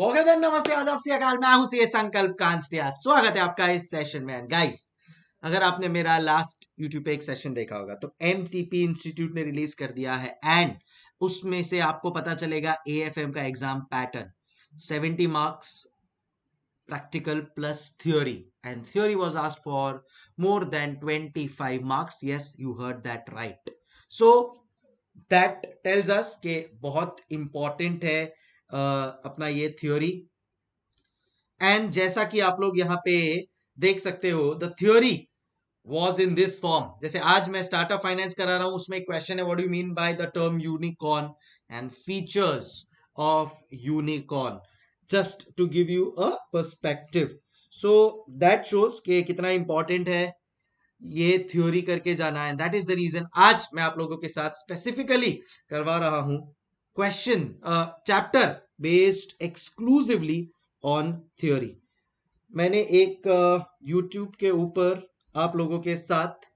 Okay नमस्ते आदाब से अकाल मैं हूं से संकल्प कांस्टिया स्वागत है आपका इस सेशन में गाइस अगर आपने मेरा लास्ट यूट्यूब पे एक सेशन देखा होगा तो एम इंस्टीट्यूट ने रिलीज कर दिया है एंड उसमें से आपको पता चलेगा ए का exam pattern seventy marks plus plus and theory theory was for more than twenty five marks yes you heard that right so that tells us के बहुत इंपॉर्टेंट है अपना ये थ्योरी एंड जैसा कि आप लोग यहाँ पे देख सकते हो the theory was in this form जैसे आज मैं स्टार्टअप फाइनेंस करा रहा हूं उसमें एक क्वेश्चन है what you mean by the term unicorn and features of unicorn just to give you a perspective so that shows के कितना इंपॉर्टेंट है ये थ्योरी करके जाना है दैट इज द रीजन आज मैं आप लोगों के साथ स्पेसिफिकली करवा रहा हूं question uh, chapter based exclusively on theory मैंने एक uh, YouTube के ऊपर आप लोगों के साथ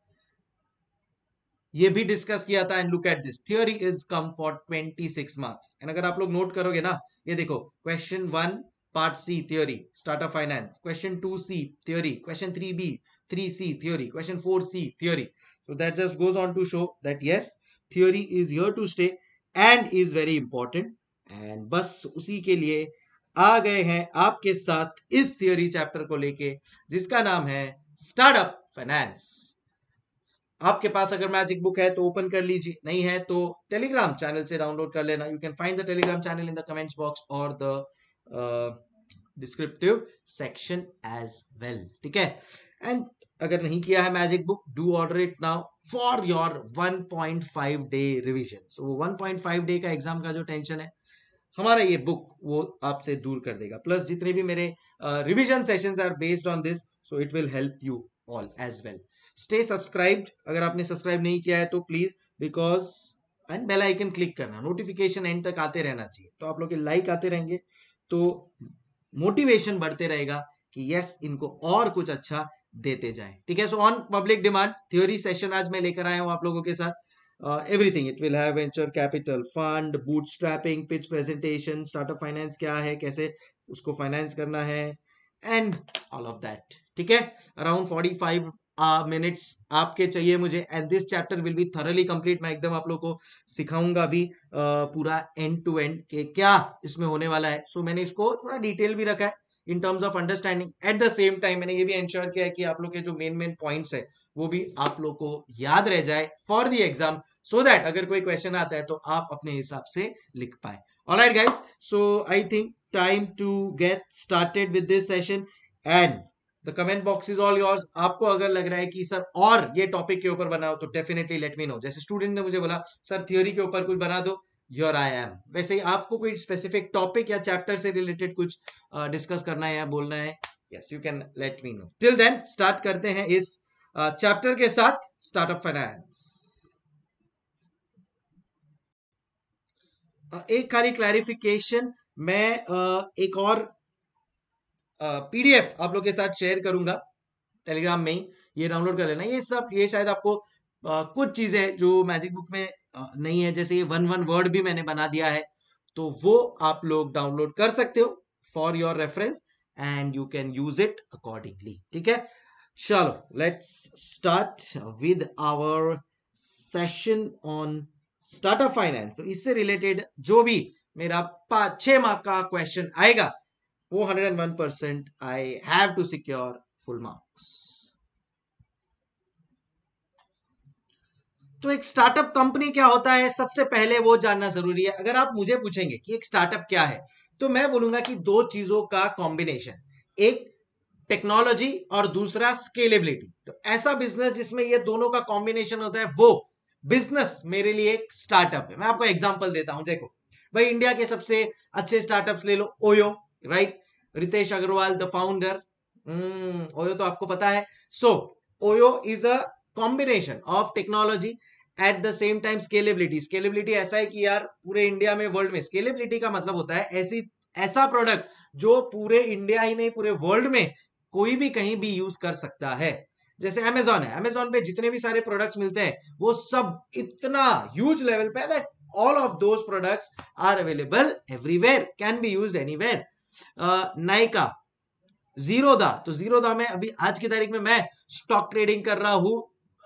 ये भी डिस्कस किया था and look at this theory is come for 26 marks and अगर आप लोग नोट करोगे ना ये देखो question one part C theory startup finance question two C theory question three B three C theory question four C theory so that just goes on to show that yes theory is here to stay and is very important and बस उसी के लिए आ गए हैं आपके साथ इस theory chapter को लेके जिसका नाम है स्टार्टअप फाइनेंस आपके पास अगर मैजिक बुक है तो ओपन कर लीजिए नहीं है तो टेलीग्राम चैनल से डाउनलोड कर लेना you can find the Telegram channel in the comments box और the descriptive section as well ठीक है एंड अगर नहीं किया है magic book do order it now for your 1.5 day revision so वो 1.5 डे का एग्जाम का जो टेंशन है हमारा ये बुक वो आपसे दूर कर देगा प्लस जितने भी मेरे revision sessions are based on this so it will help you all as well stay subscribed अगर आपने सब्सक्राइब नहीं किया है तो please because and bell icon click करना नोटिफिकेशन एंड तक आते रहना चाहिए तो आप लोग के लाइक आते रहेंगे तो मोटिवेशन बढ़ते रहेगा कि यस इनको और कुछ अच्छा देते जाए ठीक है so on public demand theory session आज मैं लेकर आया हूं आप लोगों के साथ everything it will have venture capital fund bootstrapping pitch presentation startup finance क्या है कैसे उसको फाइनेंस करना है एंड ऑल ऑफ दैट ठीक है अराउंड फोर्टी फाइव मिनट्स आपके चाहिए मुझे and this chapter will be thoroughly complete मैं एकदम आप लोगों को सिखाऊंगा भी uh, पूरा एंड टू एंड के क्या इसमें होने वाला है सो so, मैंने इसको थोड़ा डिटेल भी रखा है in terms of understanding at the same time मैंने ये भी इंश्योर किया है कि आप लोग के जो मेन मेन पॉइंट्स है वो भी आप लोग को याद रह जाए for the exam so that अगर कोई क्वेश्चन आता है तो आप अपने हिसाब से लिख पाए all right guys so I think time to get started with this session and the comment box is all yours आपको अगर लग रहा है कि सर और ये टॉपिक के ऊपर बनाओ तो डेफिनेटली लेट मी नो जैसे स्टूडेंट ने मुझे बोला सर थियोरी के ऊपर कुछ बना दो योर आई एम वैसे ही आपको कोई स्पेसिफिक टॉपिक या चैप्टर से रिलेटेड कुछ डिस्कस uh, करना है या बोलना है yes you can let me know till then start करते हैं इस चैप्टर uh, के साथ स्टार्टअप फाइनेंस uh, एक खाली क्लैरिफिकेशन मैं uh, एक और पीडीएफ uh, आप लोग के साथ शेयर करूंगा टेलीग्राम में ही ये डाउनलोड कर लेना ये सब ये शायद आपको कुछ चीज़ें जो मैजिक बुक में नहीं है जैसे ये वन वन वर्ड भी मैंने बना दिया है तो वो आप लोग डाउनलोड कर सकते हो for your reference and you can use it accordingly ठीक है चलो let's start with our session on startup finance इससे रिलेटेड जो भी मेरा पांच छह मार्क का क्वेश्चन आएगा वो hundred and one percent I have to secure full marks तो एक स्टार्टअप कंपनी क्या होता है सबसे पहले वो जानना जरूरी है अगर आप मुझे पूछेंगे कि एक स्टार्टअप क्या है तो मैं बोलूंगा कि दो चीजों का कॉम्बिनेशन एक टेक्नोलॉजी और दूसरा स्केलेबिलिटी तो ऐसा बिजनेस जिसमें ये दोनों का कॉम्बिनेशन होता है वो बिजनेस मेरे लिए एक स्टार्टअप है मैं आपको एग्जाम्पल देता हूं देखो भाई इंडिया के सबसे अच्छे स्टार्टअप ले लो OYO right Ritesh Agarwal the founder OYO तो आपको पता है so OYO is a combination of technology at the same time scalability scalability ऐसा है कि यार पूरे इंडिया में वर्ल्ड में स्केलेबिलिटी का मतलब होता है ऐसी ऐसा प्रोडक्ट जो पूरे इंडिया ही नहीं पूरे वर्ल्ड में कोई भी कहीं भी यूज कर सकता है जैसे अमेजोन है अमेजोन पे जितने भी सारे प्रोडक्ट्स मिलते हैं वो सब इतना ह्यूज लेवल पे that all of those products are available everywhere can be used anywhere uh, Nykaa Zerodha तो जीरोदा में अभी आज की तारीख में मैं स्टॉक ट्रेडिंग कर रहा हूं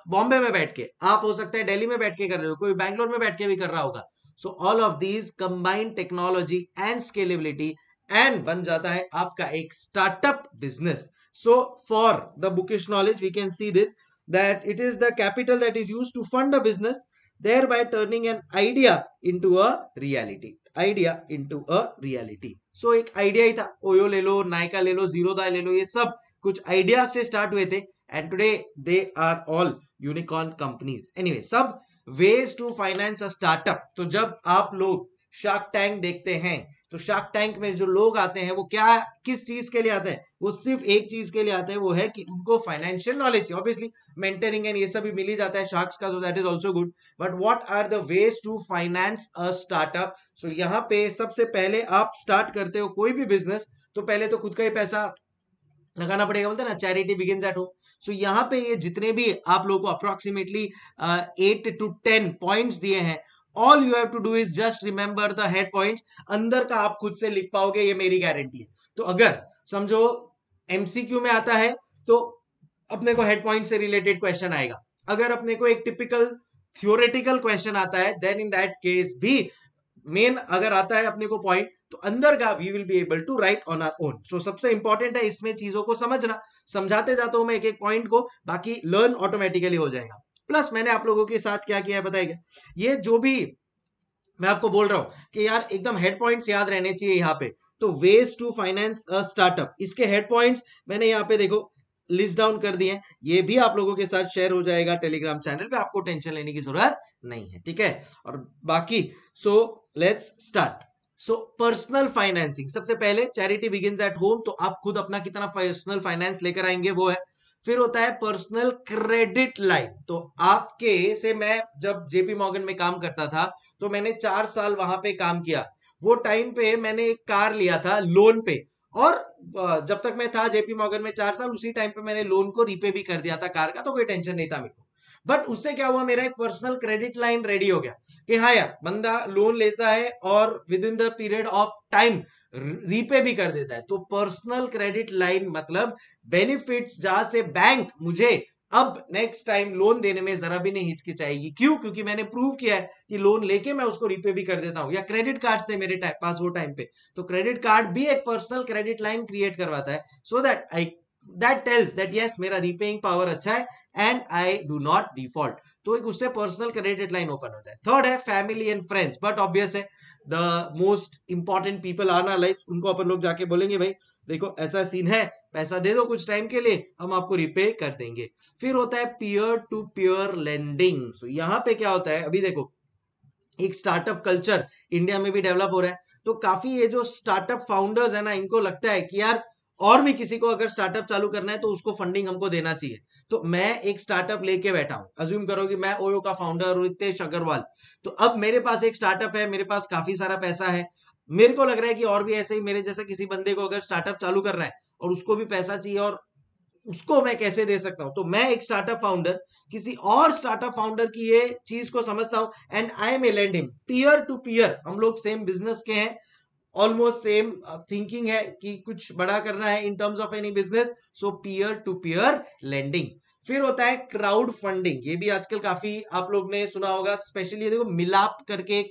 बॉम्बे में बैठ के आप हो सकता है दिल्ली में बैठ के कर रहे हो कोई बैंगलोर में बैठ के भी कर रहा होगा so all of these combined technology and scalability and बन जाता है आपका एक startup business so for the bookish knowledge we can see this that it is the capital that is use to fund a business thereby turning an idea into a reality idea into a reality so एक idea ही था OYO ले लो नायका ले लो zero दाय ले लो ये सब कुछ idea से स्टार्ट हुए थे and today they are all unicorn companies anyway sab ways to finance a startup तो jab aap log shark tank dekhte hain तो शार्क टैंक में जो लोग आते हैं वो क्या किस चीज के लिए आते हैं वो सिर्फ एक चीज के लिए आते हैं वो है कि उनको financial knowledge obviously mentoring and ये सब भी मिल जाता है शार्क्स का तो that is also good but what are the ways to finance a startup so यहाँ पे सबसे पहले आप स्टार्ट करते हो कोई भी बिजनेस तो पहले तो खुद का ही पैसा लगाना पड़ेगा बोलते ना charity begin at home so यहाँ पे ये जितने भी आप लोगों को approximately eight to ten point दिए हैं all you have to do is just remember the head point अंदर का आप खुद से लिख पाओगे ये मेरी गारंटी है तो अगर समझो एमसीक्यू में आता है तो अपने को हेड पॉइंट से रिलेटेड क्वेश्चन आएगा अगर अपने को एक टिपिकल थियोरेटिकल क्वेश्चन आता है देन इन दैट केस भी मेन अगर आता है अपने को पॉइंट तो अंदर का we will be able to write on our own सो सबसे इंपॉर्टेंट है इसमें चीजों को समझना समझाते जाता हूं मैं एक एक पॉइंट को बाकी लर्न ऑटोमेटिकली हो जाएगा प्लस मैंने आप लोगों के साथ क्या किया है बताएगा ये जो भी मैं आपको बोल रहा हूँ कि यार एकदम हेड पॉइंट्स याद रहने चाहिए यहाँ पे तो वेज टू फाइनेंस स्टार्टअप इसके हेड पॉइंट्स मैंने यहाँ पे देखो लिस्ट डाउन कर दिए ये भी आप लोगों के साथ शेयर हो जाएगा टेलीग्राम चैनल पे आपको टेंशन लेने की जरूरत नहीं है ठीक है और बाकी so let's start so personal financing सबसे पहले चैरिटी बिगिन एट होम तो आप खुद अपना कितना पर्सनल फाइनेंस लेकर आएंगे वो है फिर होता है पर्सनल क्रेडिट लाइन तो आपके से मैं जब जेपी मॉर्गन में काम करता था तो मैंने चार साल वहां पे काम किया वो टाइम पे मैंने एक कार लिया था लोन पे और जब तक मैं था जेपी मॉर्गन में चार साल उसी टाइम पे मैंने लोन को रीपे भी कर दिया था कार का तो कोई टेंशन नहीं था मेरे को बट उससे क्या हुआ मेरा एक पर्सनल क्रेडिट लाइन रेडी हो गया कि हाँ यार बंदा लोन लेता है और within the period of time repay भी कर देता है तो पर्सनल क्रेडिट लाइन मतलब बेनिफिट्स जहां से बैंक मुझे अब नेक्स्ट टाइम लोन देने में जरा भी नहीं हिचकिचाएगी क्यों क्योंकि मैंने प्रूव किया है कि लोन लेके मैं उसको रिपे भी कर देता हूं या क्रेडिट कार्ड से मेरे पास वो टाइम पे तो क्रेडिट कार्ड भी एक पर्सनल क्रेडिट लाइन क्रिएट करवाता है so that I that tells that yes मेरा रीपेइंग पावर अच्छा है and I do not default तो एक उससे पर्सनल क्रेडिट लाइन ओपन होता है थर्ड है family and friends but obvious है द मोस्ट इंपॉर्टेंट पीपल आना लाइफ उनको अपन लोग जाके बोलेंगे भाई देखो ऐसा सीन है पैसा दे दो कुछ टाइम के लिए हम आपको रिपे कर देंगे फिर होता है peer to peer lending so यहाँ पे क्या होता है अभी देखो एक स्टार्टअप कल्चर इंडिया में भी डेवलप हो रहा है तो काफी ये जो स्टार्टअप फाउंडर्स है ना इनको लगता है कि यार और भी किसी को अगर स्टार्टअप चालू करना है तो उसको फंडिंग हमको देना चाहिए तो मैं एक स्टार्टअप लेके बैठा हूं अज्यूम करो कि मैं ओयो का फाउंडर रितेश अग्रवाल तो अब मेरे पास एक स्टार्टअप है मेरे पास काफी सारा पैसा है मेरे को लग रहा है कि और भी ऐसे ही मेरे जैसा किसी बंदे को अगर स्टार्टअप चालू करना है और उसको भी पैसा चाहिए और उसको मैं कैसे दे सकता हूं तो मैं एक स्टार्टअप फाउंडर किसी और स्टार्टअप फाउंडर की ये चीज को समझता हूं and I may lend him peer to peer हम लोग सेम बिजनेस के हैं ऑलमोस्ट सेम थिंकिंग है कि कुछ बड़ा करना है in terms of any business so peer to peer lending फिर होता है क्राउड फंडिंग ये भी आजकल काफी आप लोग ने सुना होगा स्पेशली देखो मिलाप करके एक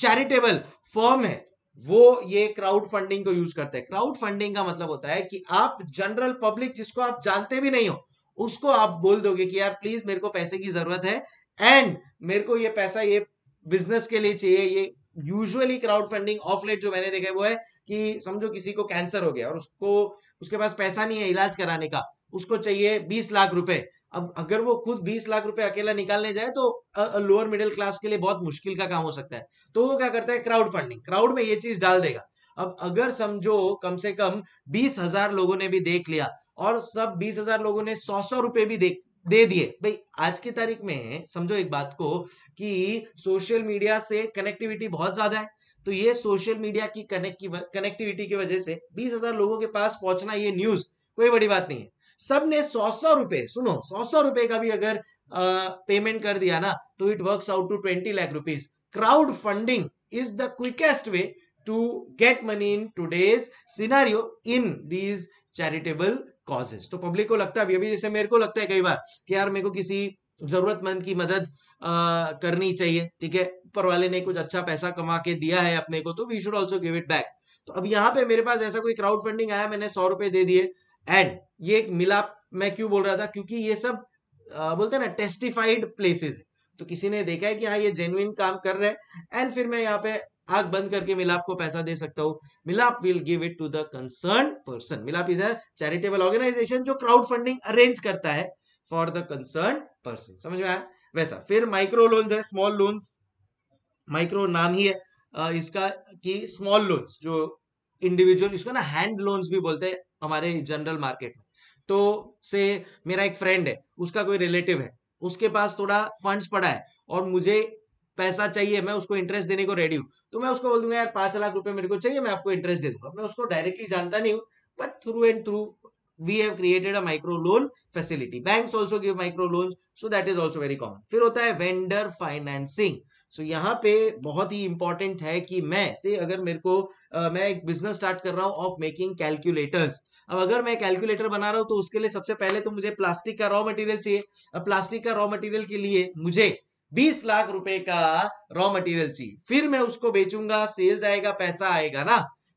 चैरिटेबल फॉर्म है वो ये क्राउड फंडिंग को यूज करते हैं क्राउड फंडिंग का मतलब होता है कि आप जनरल पब्लिक जिसको आप जानते भी नहीं हो उसको आप बोल दोगे कि यार प्लीज मेरे को पैसे की जरूरत है एंड मेरे को ये पैसा ये बिजनेस के लिए चाहिए ये usually crowd funding of late जो मैंने देखा है वो है कि समझो किसी को कैंसर हो गया और उसको उसके पास पैसा नहीं है इलाज कराने का उसको चाहिए बीस लाख रुपए अब अगर वो खुद बीस लाख रुपए अकेला निकालने जाए तो लोअर मिडिल क्लास के लिए बहुत मुश्किल का काम हो सकता है तो वो क्या करता है क्राउड फंडिंग क्राउड में ये चीज डाल देगा अब अगर समझो कम से कम बीस हजार लोगों ने भी देख लिया और सब बीस हजार लोगों ने सौ सौ रुपए भी दे दे दिए भाई आज की तारीख में समझो एक बात को कि सोशल मीडिया से कनेक्टिविटी बहुत ज्यादा है तो ये सोशल मीडिया की कनेक्टिविटी की वजह से बीस हजार लोगों के पास पहुंचना ये न्यूज कोई बड़ी बात नहीं है सबने सौ सौ रुपए सुनो सौ सौ रुपए का भी अगर आ, पेमेंट कर दिया ना तो it work out to twenty lakh rupees crowd funding is the quickest way to get money in today's scenario in these charitable causes तो पब्लिक को लगता है अभी अभी जैसे मेरे को लगता है कई बार कि यार मेरे को किसी जरूरतमंद की मदद आ, करनी चाहिए ठीक है ऊपर वाले ने कुछ अच्छा पैसा कमा के दिया है अपने को तो we should also give it back तो अब यहाँ पे मेरे पास ऐसा कोई क्राउड फंडिंग आया मैंने सौ रुपए दे दिए एंड ये एक मिला मैं क्यों बोल रहा था क्योंकि ये सब आ, बोलते ना टेस्टिफाइड प्लेसेस है तो किसी ने देखा है कि हाँ ये जेन्युन काम कर रहे हैं एंड फिर मैं यहाँ पे आग बंद करके मिलाप को पैसा दे सकता हूं Milaap will give it to the concern person Milaap is a charitable organisation जो क्राउड फंडिंग अरेंज करता है फॉर द कंसर्न पर्सन समझ में आया वैसा फिर माइक्रो लोन्स है स्मॉल लोन्स माइक्रो नाम ही है इसका कि स्मॉल लोन्स जो इंडिविजुअल इसको ना हैंड लोन्स भी बोलते हैं हमारे जनरल मार्केट में तो से मेरा एक फ्रेंड है उसका कोई रिलेटिव है उसके पास थोड़ा फंड्स पड़ा है और मुझे पैसा चाहिए मैं उसको इंटरेस्ट देने को रेडी हूँ तो मैं उसको बोल दूंगा यार पांच लाख रुपए मेरे को चाहिए मैं आपको इंटरेस्ट दे दूंगा मैं उसको डायरेक्टली जानता नहीं हूँ but through and through we have created a micro loan facility banks also give micro loans so that is also very common फिर होता है vendor financing सो so, यहाँ पे बहुत ही इंपॉर्टेंट है कि मैं से अगर मेरे को आ, मैं एक बिजनेस स्टार्ट कर रहा हूँ ऑफ मेकिंग कैलकुलेटर्स अब अगर मैं कैलकुलेटर बना रहा हूँ तो उसके लिए सबसे पहले तो मुझे प्लास्टिक का रॉ मटेरियल चाहिए अब प्लास्टिक का रॉ मटेरियल के लिए मुझे बीस लाख रुपए का रॉ मटेरियल चाहिए फिर मैं उसको बेचूंगा सेल्स आएगा पैसा आएगा ना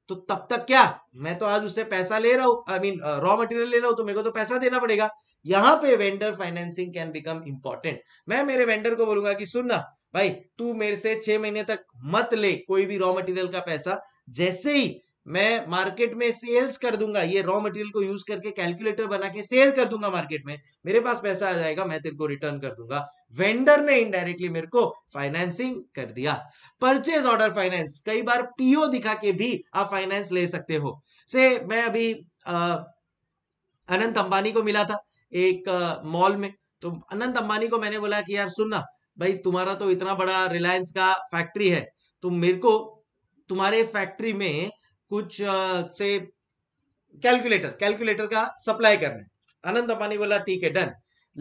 तो तब तक क्या मैं तो आज उससे पैसा ले रहा हूं आई मीन रॉ मटेरियल ले रहा हूं तो मेरे को तो पैसा देना पड़ेगा यहां पे vendor financing can become important मैं मेरे वेंडर को बोलूंगा कि सुनना भाई तू मेरे से छह महीने तक मत ले कोई भी रॉ मटेरियल का पैसा जैसे ही मैं मार्केट में सेल्स कर दूंगा ये रॉ मटेरियल को यूज करके कैलकुलेटर बना के सेल कर दूंगा मार्केट में मेरे पास पैसा आ जाएगा मैं तेरे को रिटर्न कर दूंगा वेंडर ने इनडायरेक्टली मेरे को फाइनेंसिंग कर दिया परचेज ऑर्डर फाइनेंस कई बार पीओ दिखा के भी आप फाइनेंस ले सकते हो से मैं अभी अनंत अंबानी को मिला था एक मॉल में तो अनंत अंबानी को मैंने बोला कि यार सुनना भाई तुम्हारा तो इतना बड़ा रिलायंस का फैक्ट्री है तो मेरे को तुम्हारे फैक्ट्री में कुछ से कैलकुलेटर कैलकुलेटर का सप्लाई करना है आनंद अंबानी बोला ठीक है डन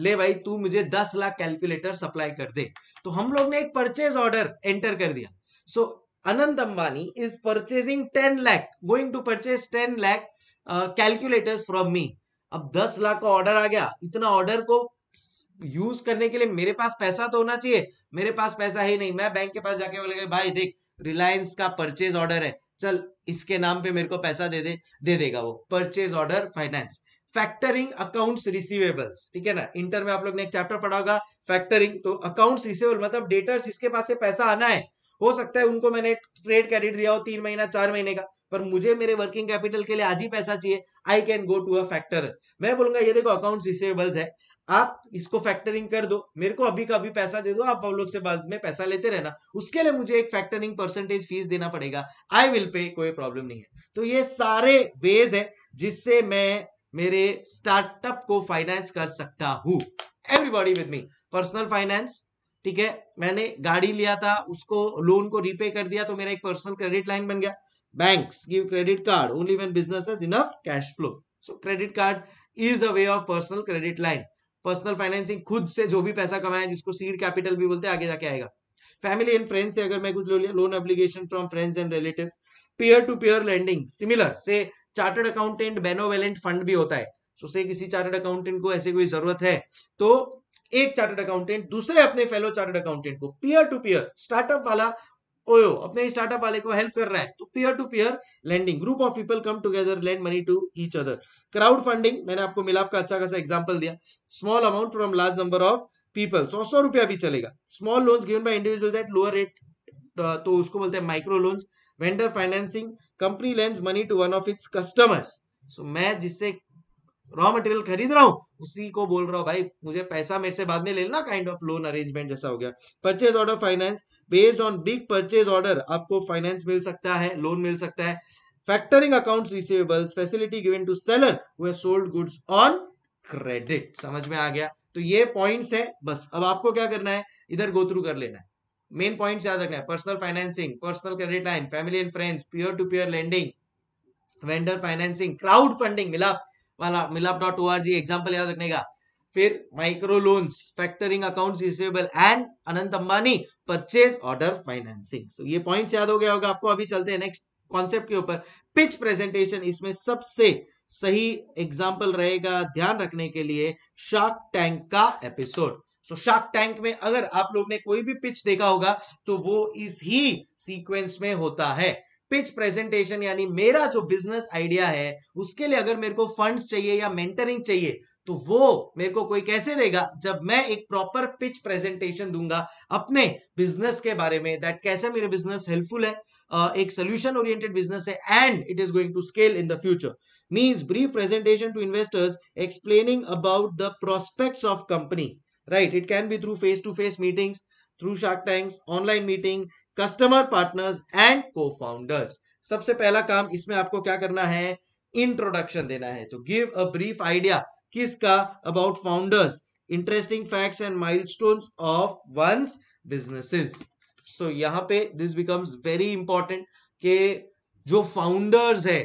ले भाई तू मुझे दस लाख कैलकुलेटर सप्लाई कर दे तो हम लोग ने एक परचेज ऑर्डर एंटर कर दिया so Anant Ambani is purchasing ten lakh going to purchase ten lakh calculators from me अब दस लाख का ऑर्डर आ गया इतना ऑर्डर को यूज करने के लिए मेरे पास पैसा तो होना चाहिए मेरे पास पैसा ही नहीं मैं बैंक के पास जाके बोले भाई देख रिलायंस का परचेज ऑर्डर है चल इसके नाम पे मेरे को पैसा दे दे दे देगा वो purchase order finance factoring accounts receivables ठीक है ना इंटर में आप लोग ने एक चैप्टर पढ़ा होगा फैक्टरिंग तो अकाउंट्स रिसीवेबल मतलब डेटर जिसके पास से पैसा आना है हो सकता है उनको मैंने ट्रेड क्रेडिट दिया हो तीन महीना चार महीने का पर मुझे मेरे वर्किंग कैपिटल के लिए आज ही पैसा चाहिए I can go to a factor मैं बोलूंगा ये देखो अकाउंट रिसेबल्स है आप इसको फैक्टरिंग कर दो मेरे को अभी का अभी पैसा दे दो आप हम लोग से बाद में पैसा लेते रहना उसके लिए मुझे एक फैक्टरिंग परसेंटेज फीस देना पड़ेगा आई विल पे कोई प्रॉब्लम नहीं है तो ये सारे वेज है जिससे मैं मेरे स्टार्टअप को फाइनेंस कर सकता हूं everybody with me personal finance ठीक है मैंने गाड़ी लिया था उसको लोन को रीपे कर दिया तो मेरा एक पर्सनल क्रेडिट लाइन बन गया banks give credit card only when business enough cash flow so credit card is a way of personal credit line personal financing खुद से जो भी पैसा कमाया जिसको सीड कैपिटल भी बोलते हैं आगे जाके आएगा फैमिली एंड फ्रेंड्स से अगर मैं कुछ loan application from friends and relative peer to peer lending similar से चार्टर्ड अकाउंटेंट बेनोवेलेंट फंड भी होता है तो so, से किसी चार्टर्ड अकाउंटेंट को ऐसे कोई जरूरत है तो एक चार्टर्ड अकाउंटेंट दूसरे अपने फेलो चार्टर्ड अकाउंटेंट को पीयर टू पीयर स्टार्टअप वाला ओयो अपने स्टार्टअप वाले को हेल्प कर रहा है तो peer to peer lending group of people come together lend money to each other crowd funding मैंने आपको मिलाप का अच्छा खासा एग्जाम्पल दिया small amount from large number of people सौ सौ रुपया भी चलेगा small loans given by individuals at lower rate तो उसको बोलते हैं micro loans vendor financing company lends money to one of its customers so मैं जिससे रॉ मटेरियल खरीद रहा हूँ उसी को बोल रहा हूँ भाई मुझे पैसा मेरे से बाद में ले लेना काइंड ऑफ लोन अरेंजमेंट जैसा हो गया purchase order finance based on big purchase order आपको फाइनेंस मिल सकता है लोन मिल सकता है factoring account receivables facility given to seller who sold goods on credit समझ में आ गया तो ये पॉइंट्स है बस अब आपको क्या करना है इधर गो थ्रू कर लेना है मेन पॉइंट्स याद रखना है personal financing personal credit line family and friends peer to peer lending vendor financing crowd funding मिला वाला Milaap dot O R G example याद रखने का फिर micro loans factoring account receivable and Anant Ambani purchase order financing ये पॉइंट याद हो गया होगा आपको अभी चलते हैं नेक्स्ट कॉन्सेप्ट के ऊपर पिच प्रेजेंटेशन इसमें सबसे सही एग्जाम्पल रहेगा ध्यान रखने के लिए शार्क टैंक का एपिसोड सो शार्क टैंक में अगर आप लोग ने कोई भी पिच देखा होगा तो वो इस ही सीक्वेंस में होता है पिच प्रेजेंटेशन यानी मेरा जो बिजनेस आइडिया है उसके लिए अगर मेरे को फंड्स चाहिए या मेंटरिंग चाहिए तो वो मेरे को कोई कैसे देगा जब मैं एक प्रॉपर पिच प्रेजेंटेशन दूंगा अपने बिजनेस के बारे में दैट कैसे मेरे बिजनेस हेल्पफुल है एक सोल्यूशन ओरिएंटेड बिजनेस है and it is going to scale in the future means brief presentation to investors explaining about the prospect of company right it can be through face to face meetings through Shark Tanks online meeting customer partners and cofounders सबसे पहला काम इसमें आपको क्या करना है introduction देना है तो गिव अ ब्रीफ आइडिया किसका about founders interesting facts and milestones of one's businesses so यहाँ पे दिस बिकम्स वेरी इंपॉर्टेंट के जो फाउंडर्स है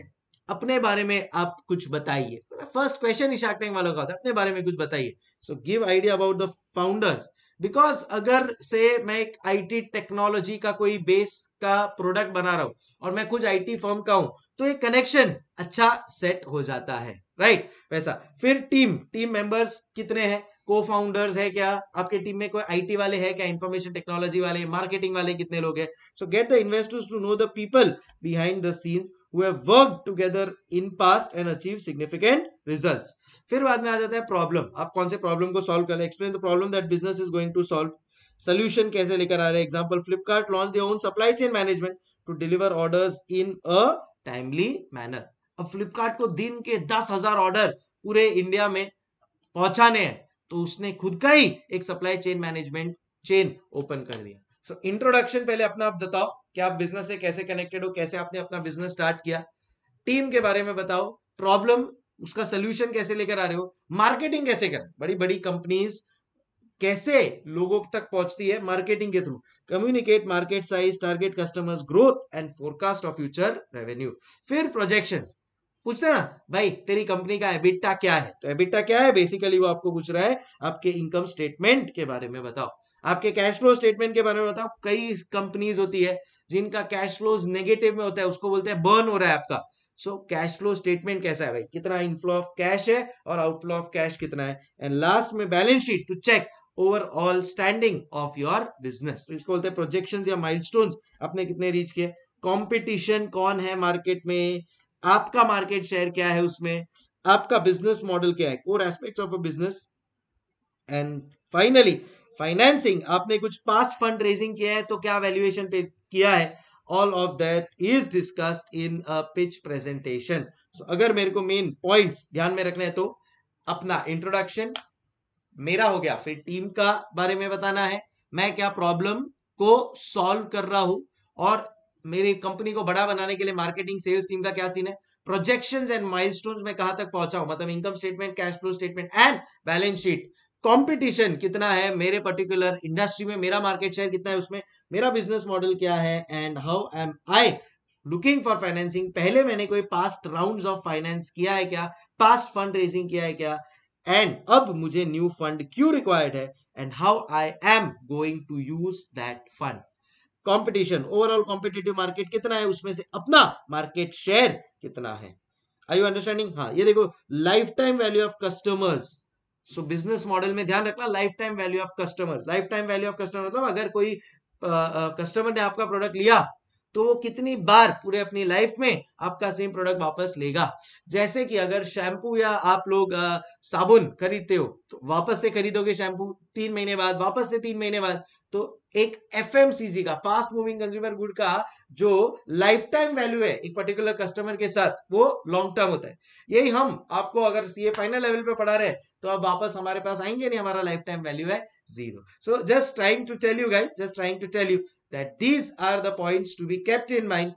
अपने बारे में आप कुछ बताइए फर्स्ट क्वेश्चन ही शार्क टैंक वालों का होता है अपने बारे में कुछ बताइए so give idea about the founders because अगर से मैं एक आईटी टेक्नोलॉजी का कोई बेस का प्रोडक्ट बना रहा हूं और मैं कुछ आईटी फर्म का हूं तो एक कनेक्शन अच्छा सेट हो जाता है राइट right? वैसा फिर टीम टीम मेंबर्स कितने हैं को फाउंडर्स है क्या आपके टीम में कोई आईटी वाले है क्या इंफॉर्मेशन टेक्नोलॉजी वाले मार्केटिंग वाले कितने लोग हैं so get the investors to know the people behind the scenes who have worked together in past and achieved significant results. फिर बाद में आ जाता है problem. आप कौन से problem को solve कर रहे Explain the problem that business is going to solve. Solution कैसे लेकर आ रहे हैं Example Flipkart launched their own supply chain management to deliver orders in a timely manner. अब Flipkart को दिन के दस हजार ऑर्डर पूरे इंडिया में पहुंचाने हैं तो उसने खुद का ही एक supply chain management chain open कर दिया सो इंट्रोडक्शन पहले अपना आप बताओ कि आप बिजनेस से कैसे कनेक्टेड हो कैसे आपने अपना बिजनेस स्टार्ट किया टीम के बारे में बताओ प्रॉब्लम उसका सोल्यूशन कैसे लेकर आ रहे हो मार्केटिंग कैसे कर बड़ी बड़ी कंपनीज कैसे लोगों तक पहुंचती है मार्केटिंग के through communicate market size target customers growth and forecast of future revenue फिर प्रोजेक्शन पूछते ना भाई तेरी कंपनी का एबिटा क्या है तो एबिटा क्या है बेसिकली वो आपको पूछ रहा है आपके इनकम स्टेटमेंट के बारे में बताओ आपके कैश फ्लो स्टेटमेंट के बारे में बताओ कई कंपनीज होती है जिनका कैश फ्लो नेगेटिव में होता है उसको बोलते हैं बर्न हो रहा है आपका सो कैश फ्लो स्टेटमेंट कैसा है भाई कितना इनफ्लो ऑफ कैश है और आउटफ्लो ऑफ कैश कितना है एंड लास्ट में balance sheet to check overall standing of your business तो इसको बोलते हैं प्रोजेक्शन या माइल आपने कितने रीच किए कॉम्पिटिशन कौन है मार्केट में आपका मार्केट शेयर क्या है उसमें आपका बिजनेस मॉडल क्या है core aspect of a business and finally financing आपने कुछ पास्ट फंड रेजिंग किया है तो क्या वैल्यूएशन पे किया है all of that is discussed in a pitch presentation so अगर मेरे को मेन पॉइंट्स ध्यान में रखना है तो अपना इंट्रोडक्शन मेरा हो गया फिर टीम का बारे में बताना है मैं क्या प्रॉब्लम को सॉल्व कर रहा हूं और मेरी कंपनी को बड़ा बनाने के लिए मार्केटिंग सेल्स टीम का क्या सीन है प्रोजेक्शंस एंड माइलस्टोन्स मैं कहां तक पहुंचा हूं मतलब income statement cash flow statement and balance sheet competition कितना है मेरे पर्टिकुलर इंडस्ट्री में मेरा मार्केट शेयर कितना है उसमें मेरा बिजनेस मॉडल क्या है and how am I looking for financing पहले मैंने कोई पास्ट राउंड ऑफ फाइनेंस किया है क्या पास्ट फंड रेजिंग किया है क्या एंड अब मुझे न्यू फंड क्यों रिक्वायर्ड है and how I am going to use that fund competition overall competitive market कितना है उसमें से अपना मार्केट शेयर कितना है आई यू अंडरस्टैंडिंग हाँ ये देखो lifetime value of customers so business model में ध्यान रखना lifetime value of customer lifetime value of customer मतलब अगर कोई कस्टमर ने आपका प्रोडक्ट लिया तो वो कितनी बार पूरे अपनी लाइफ में आपका सेम प्रोडक्ट वापस लेगा जैसे कि अगर शैम्पू या आप लोग आ, साबुन खरीदते हो तो वापस से खरीदोगे शैम्पू तीन महीने बाद वापस से तीन महीने बाद तो एक एफ का फास्ट मूविंग कंज्यूमर गुड का जो लाइफ टाइम वैल्यू है एक पर्टिकुलर कस्टमर के साथ वो लॉन्ग टर्म होता है यही हम आपको अगर सीए फाइनल लेवल पे पढ़ा रहे तो आप वापस हमारे पास आएंगे नहीं हमारा लाइफ टाइम वैल्यू है zero so just trying to tell you guys just trying to tell you that these are the point to be kept in mind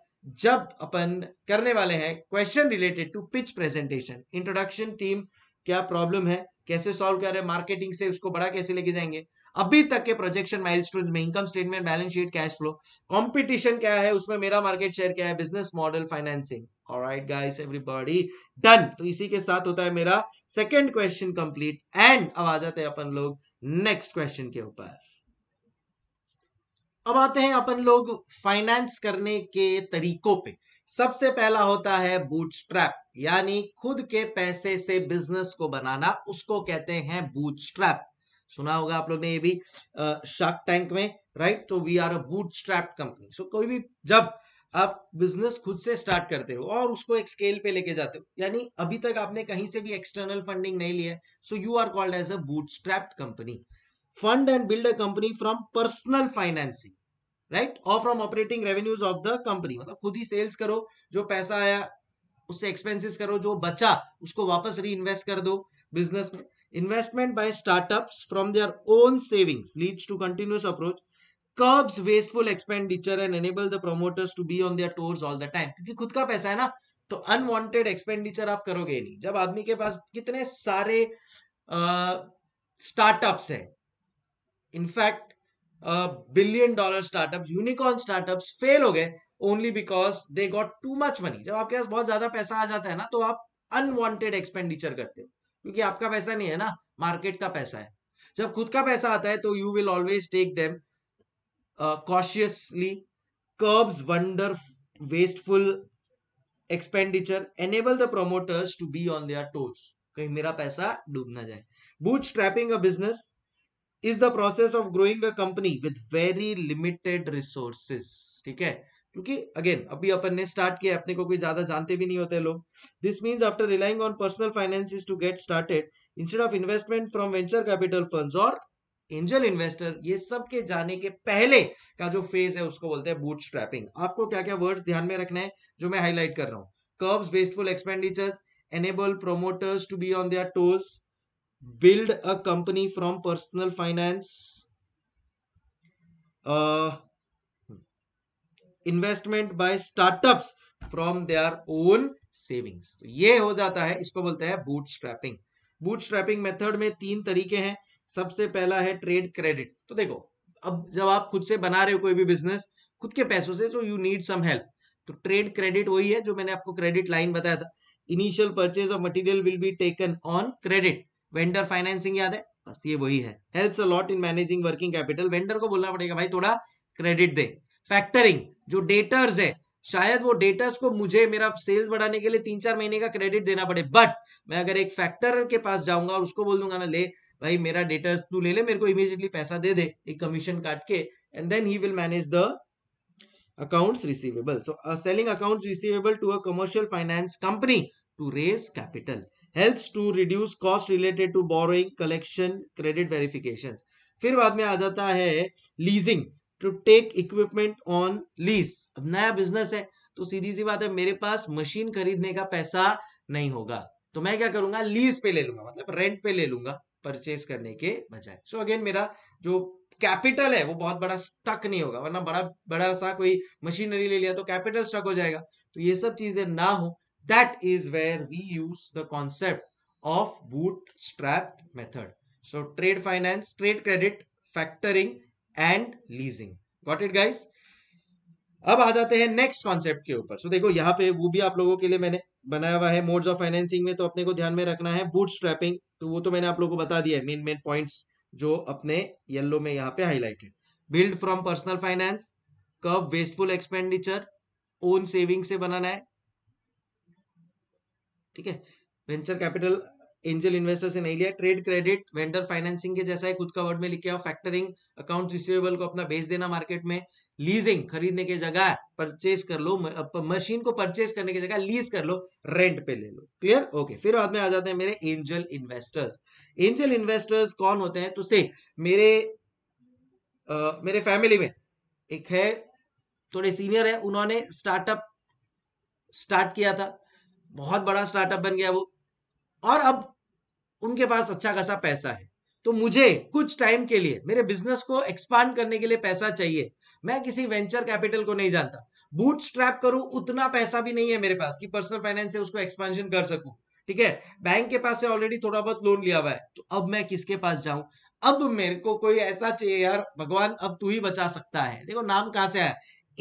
जब अपन करने वाले हैं question related to pitch presentation introduction team क्या problem है कैसे solve कर रहे हैं मार्केटिंग से उसको बड़ा कैसे लेके जाएंगे अभी तक के प्रोजेक्शन माइलस्टोन्स में income statement balance sheet cash flow competition क्या है उसमें मेरा मार्केट शेयर क्या है business model financing alright guys everybody done तो इसी के साथ होता है मेरा सेकंड क्वेश्चन कंप्लीट एंड अब आ जाते हैं अपन लोग नेक्स्ट क्वेश्चन के ऊपर अब आते हैं अपन लोग फाइनेंस करने के तरीकों पे सबसे पहला होता है बूटस्ट्रैप यानी खुद के पैसे से बिजनेस को बनाना उसको कहते हैं बूटस्ट्रैप सुना होगा आप लोग ने ये भी शार्क टैंक में राइट तो we are a bootstrap company so कोई भी जब आप बिजनेस खुद से स्टार्ट करते हो और उसको एक स्केल पे लेके जाते हो यानी अभी तक आपने कहीं से भी एक्सटर्नल फंडिंग नहीं लिया so you are called as a bootstrapped company fund and build a company from personal financing right और from operating revenues of the company मतलब खुद ही सेल्स करो जो पैसा आया उससे एक्सपेंसेस करो जो बचा उसको वापस री इन्वेस्ट कर दो बिजनेस में Investment by startups from their own savings leads to continuous approach, curbs wasteful expenditure and enable the promoters to be on their tours all the time. क्योंकि खुद का पैसा है ना तो अनवांटेड एक्सपेंडिचर आप करोगे नहीं जब आदमी के पास कितने सारे स्टार्टअप्स है in fact billion dollar startups unicorn startups fail हो गए only because they got too much money जब आपके पास बहुत ज्यादा पैसा आ जाता है ना तो आप अनवांटेड एक्सपेंडिचर करते हो क्योंकि आपका पैसा नहीं है ना मार्केट का पैसा है जब खुद का पैसा आता है तो you will always take them cautiously curbs wonder wasteful expenditure enable the promoters to be on their toes कहीं मेरा पैसा डूब ना जाए bootstrapping a business is the process of growing a company with very limited resources ठीक है क्योंकि again अभी अपन ने स्टार्ट किया अपने को कोई ज्यादा जानते भी नहीं होते लोग this means after relying on personal finances to get started instead of investment from venture capital funds और एंजल इन्वेस्टर ये सब के जाने के पहले का जो फेज है उसको बोलते हैं बूट स्ट्रैपिंग आपको क्या क्या वर्ड्स ध्यान में रखना है जो मैं हाईलाइट कर रहा हूँ curbs wasteful expenditures enable promoters to be on their toes build a company from personal finance investment by startups from their own savings ये हो जाता है इसको बोलते हैं bootstrapping bootstrapping method में तीन तरीके हैं सबसे पहला है ट्रेड क्रेडिट तो देखो अब जब आप खुद से बना रहे हो कोई भी बिजनेस खुद के पैसों से so you need some help तो ट्रेड क्रेडिट वही है जो मैंने आपको क्रेडिट लाइन बताया था initial purchase of material will be taken on credit vendor financing याद है बस ये वही है helps a lot in managing working capital vendor को बोलना पड़ेगा भाई थोड़ा क्रेडिट दे फैक्टरिंग जो डेटर्स है शायद वो डेटर्स को मुझे मेरा सेल्स बढ़ाने के लिए तीन चार महीने का क्रेडिट देना पड़े बट मैं अगर एक फैक्टर के पास जाऊंगा और उसको बोल दूंगा ना ले भाई मेरा डेटर्स तू ले ले मेरे को इमीजिएटली पैसा दे दे एक कमीशन काट के and then he will manage the accounts receivable so selling accounts receivable to a commercial finance company to raise capital helps to reduce cost related to borrowing collection credit verification फिर बाद में आ जाता है leasing to take equipment on lease अब नया business है तो सीधी सी बात है मेरे पास मशीन खरीदने का पैसा नहीं होगा तो मैं क्या करूंगा लीज पे ले लूंगा मतलब रेंट पे ले लूंगा परचेज करने के बजाय सो अगेन मेरा जो कैपिटल है वो बहुत बड़ा स्टक नहीं होगा वरना बड़ा बड़ा सा कोई मशीनरी ले लिया तो कैपिटल स्टक हो जाएगा तो ये सब चीजें ना हो that is where we use the concept of bootstrap method so trade finance trade credit factoring and leasing got it guys अब आ जाते हैं नेक्स्ट कॉन्सेप्ट के ऊपर सो so, देखो यहाँ पे वो भी आप लोगों के लिए मैंने बनाया हुआ है मोड्स ऑफ फाइनेंसिंग में तो अपने को ध्यान में रखना है बूट स्ट्रैपिंग तो वो तो मैंने आप लोगों को बता दिया मेन मेन पॉइंट्स जो अपने येल्लो में यहाँ पे highlighted build from personal finance कब वेस्टफुल एक्सपेंडिचर ओन सेविंग से बनाना है ठीक है वेंचर कैपिटल एंजल इन्वेस्टर से नहीं लिया ट्रेड क्रेडिट वेंडर फाइनेंसिंग के जैसा है खुद का वर्ड में लिखे फैक्टरिंग अकाउंट रिसीवेबल को अपना बेच देना मार्केट में लीजिंग खरीदने की जगह परचेज कर लो मशीन को परचेज करने की जगह लीज कर लो रेंट पे ले लो क्लियर ओके फिर बाद में आ जाते हैं मेरे एंजल इन्वेस्टर्स एंजल इन्वेस्टर्स कौन होते हैं तो से मेरे आ, मेरे फैमिली में एक है थोड़े सीनियर है उन्होंने स्टार्टअप स्टार्ट किया था बहुत बड़ा स्टार्टअप बन गया वो और अब उनके पास अच्छा खासा पैसा है तो मुझे कुछ टाइम के लिए मेरे बिजनेस को एक्सपांड करने के लिए पैसा चाहिए मैं किसी वेंचर कैपिटल को नहीं जानता बूट स्ट्रैप करूं उतना पैसा भी नहीं है मेरे पास कि पर्सनल फाइनेंस से उसको एक्सपेंशन कर सकूं ठीक है बैंक के पास से ऑलरेडी थोड़ा बहुत लोन लिया हुआ है तो अब मैं किसके पास जाऊं अब मेरे को कोई ऐसा चाहिए यार भगवान अब तू ही बचा सकता है देखो नाम कहां से आया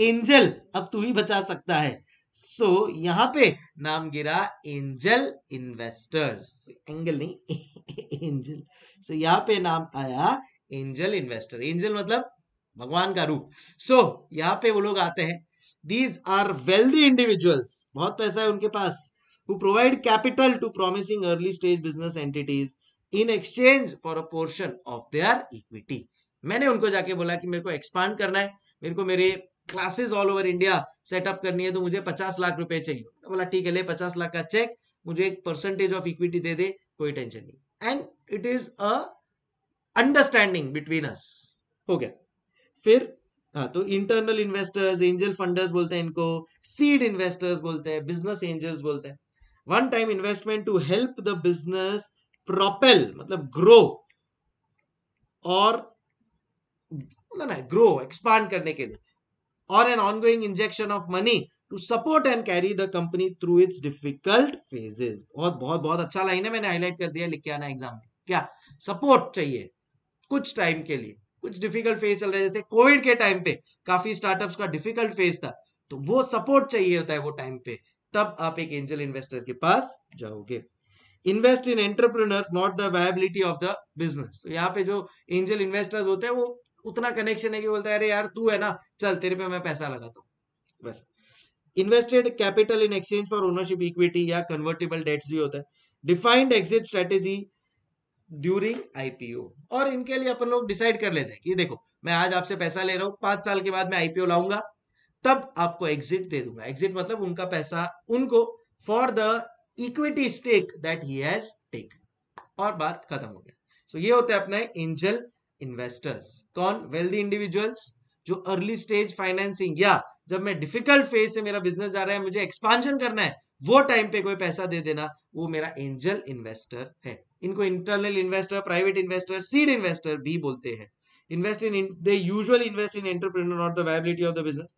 एंजल अब तू ही बचा सकता है सो so, यहां पे नाम गिरा एंजल इन्वेस्टर्स एंगल नहीं एंजल सो so, यहां पे नाम आया एंजल इन्वेस्टर एंजल मतलब भगवान का रूप सो so, यहां पे वो लोग आते हैं दीज आर वेल्दी इंडिविजुअल्स बहुत पैसा है उनके पास who provide capital to promising early stage business entities in exchange for a portion of their equity मैंने उनको जाके बोला कि मेरे को एक्सपांड करना है मेरे को मेरे classes all over India set up करनी है तो मुझे पचास लाख रुपए चाहिए तो बोला ठीक है ले पचास लाख का चेक मुझे एक परसेंटेज ऑफ इक्विटी दे दे कोई टेंशन नहीं and it is a understanding between us हो गया फिर हाँ तो इंटरनल इन्वेस्टर्स एंजल फंडर्स बोलते हैं इनको सीड इन्वेस्टर्स बोलते हैं बिजनेस एंजल्स बोलते हैं one time investment to help the business propel मतलब ग्रो और ना ग्रो एक्सपांड करने के लिए or an ongoing injection of money to support and carry the company through its difficult phases. बहुत बहुत बहुत अच्छा लाइन है मैंने हाईलाइट कर दिया लिख के आना एग्जाम में क्या सपोर्ट चाहिए कुछ टाइम के लिए कुछ डिफिकल्ट फेज चल रहा है जैसे कोविड के टाइम पे काफी स्टार्टअप्स का डिफिकल्ट फेज था तो वो सपोर्ट चाहिए होता है वो टाइम पे तब आप एक एंजल इन्वेस्टर के पास जाओगे invest in entrepreneur not the viability of the business यहाँ पे जो एंजल इन्वेस्टर्स होते हैं वो उतना कनेक्शन है कि बोलता है अरे यार तू है ना चल तेरे पे मैं पैसा लगाता हूँ बस invested capital in exchange for ownership equity या कन्वर्टेबल डेट्स भी होता है defined exit strategy during IPO और इनके लिए अपन लोग डिसाइड कर लेते हैं कि देखो मैं आज आपसे पैसा ले रहा हूँ पांच साल के बाद मैं आईपीओ लाऊंगा तब आपको एग्जिट दे दूंगा एग्जिट मतलब उनका पैसा उनको for the equity stake that he has take और बात खत्म हो गया सो so, ये होता है अपना एंजल इन्वेस्टर्स कौन वेल्दी इंडिविजुअल्स जो अर्ली स्टेज फाइनेंसिंग या जब मैं डिफिकल्ट फेज से मेरा बिजनेस जा रहा है मुझे एक्सपांशन करना है वो टाइम पे कोई पैसा दे देना वो मेरा एंजल इन्वेस्टर है इनको internal investor private investor seed investor भी बोलते हैं invest in they usual invest in entrepreneur not the viability of the business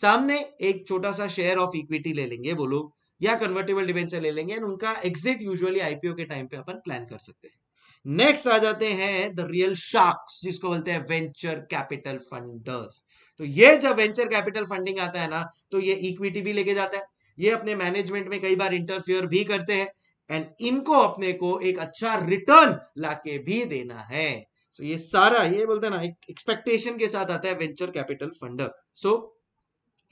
सामने एक छोटा सा शेयर ऑफ इक्विटी ले लेंगे वो लोग या कन्वर्टेबल डिवेंचर ले लेंगे उनका एग्जिट यूजली आईपीओ के टाइम पे अपन प्लान कर सकते हैं नेक्स्ट आ जाते हैं द रियल शार्क्स जिसको बोलते हैं वेंचर कैपिटल फंडर्स तो ये जब वेंचर कैपिटल फंडिंग आता है ना तो ये इक्विटी भी लेके जाता है ये अपने मैनेजमेंट में कई बार इंटरफियर भी करते हैं एंड इनको अपने को एक अच्छा रिटर्न लाके भी देना है सो so ये सारा ये बोलते हैं ना एक एक्सपेक्टेशन के साथ आता है वेंचर कैपिटल फंडर सो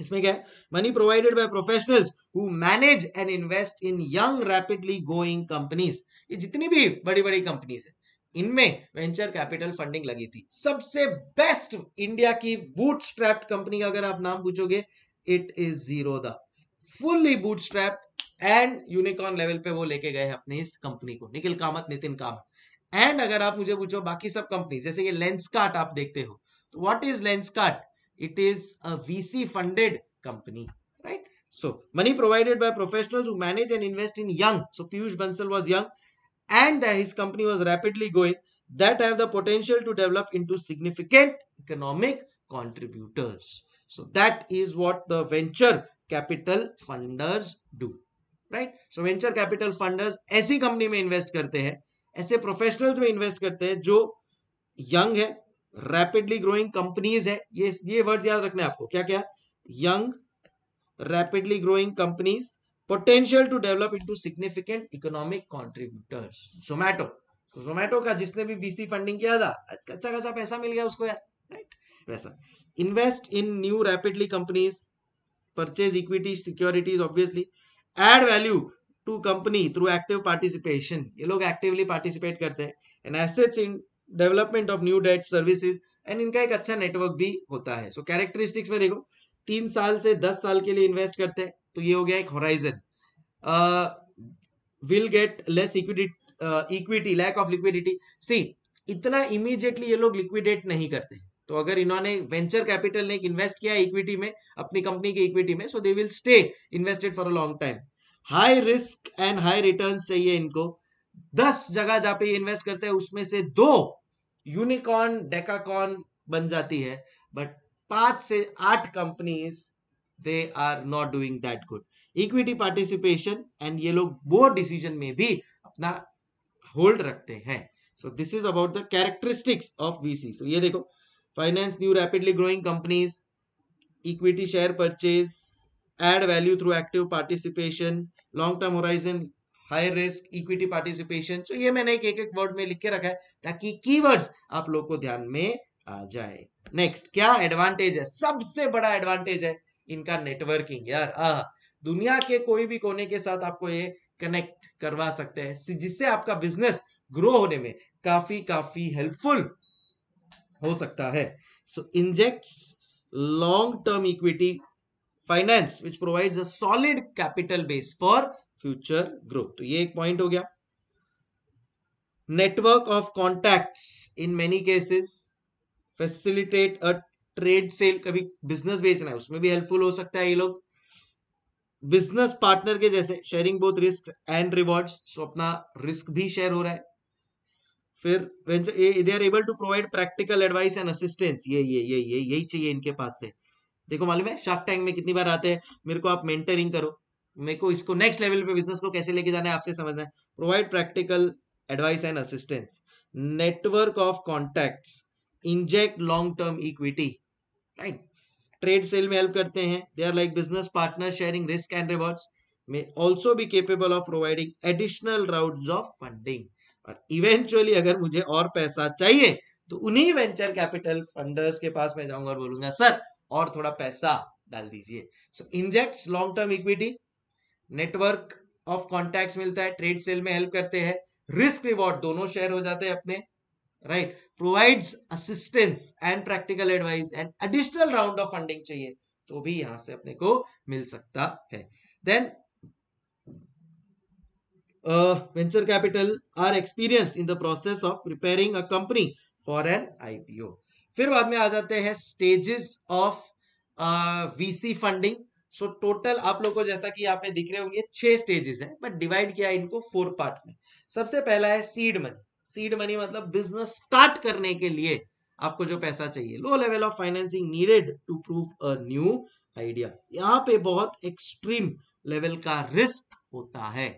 इसमें क्या है money provided by professionals who manage and invest in young rapidly going companies ये जितनी भी बड़ी बड़ी कंपनीज है इनमें वेंचर कैपिटल फंडिंग लगी थी सबसे बेस्ट इंडिया की बूटस्ट्रैप्ड कंपनी का अगर आप नाम पूछोगे it is Zerodha fully bootstrapped and unicorn level पे वो लेके गए अपने इस कंपनी को निखिल कामत नितिन कामत एंड अगर आप मुझे पूछो बाकी सब कंपनी जैसे ये लेंसकार्ट आप देखते हो तो what is Lenskart it is a VC funded company right so money provided by professionals who manage and invest in young. So Piyush Bansal was young. and that his company was rapidly growing that have the potential to develop into significant economic contributors. So that is what the venture capital funders do. right so venture capital funders aise company mein invest karte hain aise professionals mein invest karte hain jo young hai rapidly growing companies hai ye ye words yaad याद hai aapko kya kya young rapidly growing companies potential to develop into significant economic contributors Zomato Zomato का जिसने भी BC funding किया था अच्छा खासा पैसा मिल गया उसको यार राइट वैसा invest in new rapidly companies purchase equity securities obviously add value to company through active participation ये लोग एक्टिवली पार्टिसिपेट करते हैं and assets in development of new date services and इनका एक अच्छा नेटवर्क भी होता है सो so, कैरेक्टरिस्टिक्स में देखो तीन साल से दस साल के लिए इन्वेस्ट करते हैं तो ये हो गया एक horizon will get less liquidity equity lack of liquidity see इतना इमीडिएटली ये लोग लिक्विडेट नहीं करते तो अगर इन्होंने वेंचर कैपिटल ने इन्वेस्ट किया इक्विटी में अपनी कंपनी की इक्विटी में so they will stay invested for a long time high risk and high return चाहिए इनको दस जगह जहां पे इन्वेस्ट करते हैं उसमें से दो यूनिकॉर्न डेकाकॉर्न बन जाती है बट पांच से आठ companies they are not doing that good equity participation and ये लोग बोर्ड डिसीजन में भी अपना होल्ड रखते हैं so this is about the characteristics of VC so ये देखो finance new rapidly growing companies equity share purchase add value through active participation long term horizon high risk equity participation so ये मैंने एक एक, एक word में लिख के रखा है ताकि कीवर्ड्स आप लोग को ध्यान में आ जाए नेक्स्ट क्या एडवांटेज है सबसे बड़ा एडवांटेज है इनका नेटवर्किंग यार आ दुनिया के कोई भी कोने के साथ आपको ये कनेक्ट करवा सकते हैं जिससे आपका बिजनेस ग्रो होने में काफी काफी हेल्पफुल हो सकता है so injects long term equity finance which provides a solid capital base for future growth तो ये एक पॉइंट हो गया network of contact in many cases facilitate a trade sale कभी बिजनेस बेचना है उसमें भी हेल्पफुल हो सकता है ये लोग बिजनेस पार्टनर के जैसे sharing both risk and reward so अपना रिस्क भी शेयर हो रहा है फिर they are able to provide practical advice and assistance ये ये ये ये यही चाहिए इनके पास से देखो मालूम है शार्क टैंक में कितनी बार आते हैं मेरे को आप मेंटरिंग करो मेरे को इसको नेक्स्ट लेवल पे बिजनेस को कैसे लेके जाना है आपसे समझना है provide practical advice and assistance network of contacts inject long term equity right trade sale में हेल्प करते हैं they are like business partner sharing risk and rewards में ऑल्सो भी capable of providing additional round of funding और eventually अगर मुझे और पैसा चाहिए तो उन्हीं वेंचर कैपिटल फंडर्स के पास मैं जाऊंगा और बोलूंगा सर और थोड़ा पैसा डाल दीजिए so injects long term equity network of contacts मिलता है ट्रेड सेल में हेल्प करते हैं रिस्क रिवॉर्ड दोनों शेयर हो जाते हैं अपने right provides assistance and practical advice and additional round of funding चाहिए तो भी यहां से अपने को मिल सकता है then venture capital are experience in the process of preparing a company for an IPO फिर बाद में आ जाते हैं stages of VC funding so total आप लोग को जैसा कि यहाँ पे दिख रहे होंगे छह स्टेजेस हैं बट डिवाइड किया इनको फोर पार्ट में सबसे पहला है सीड मनी सीड मनी मतलब बिजनेस स्टार्ट करने के लिए आपको जो पैसा चाहिए low level of financing needed to prove a new idea यहाँ पे बहुत एक्सट्रीम लेवल का रिस्क होता है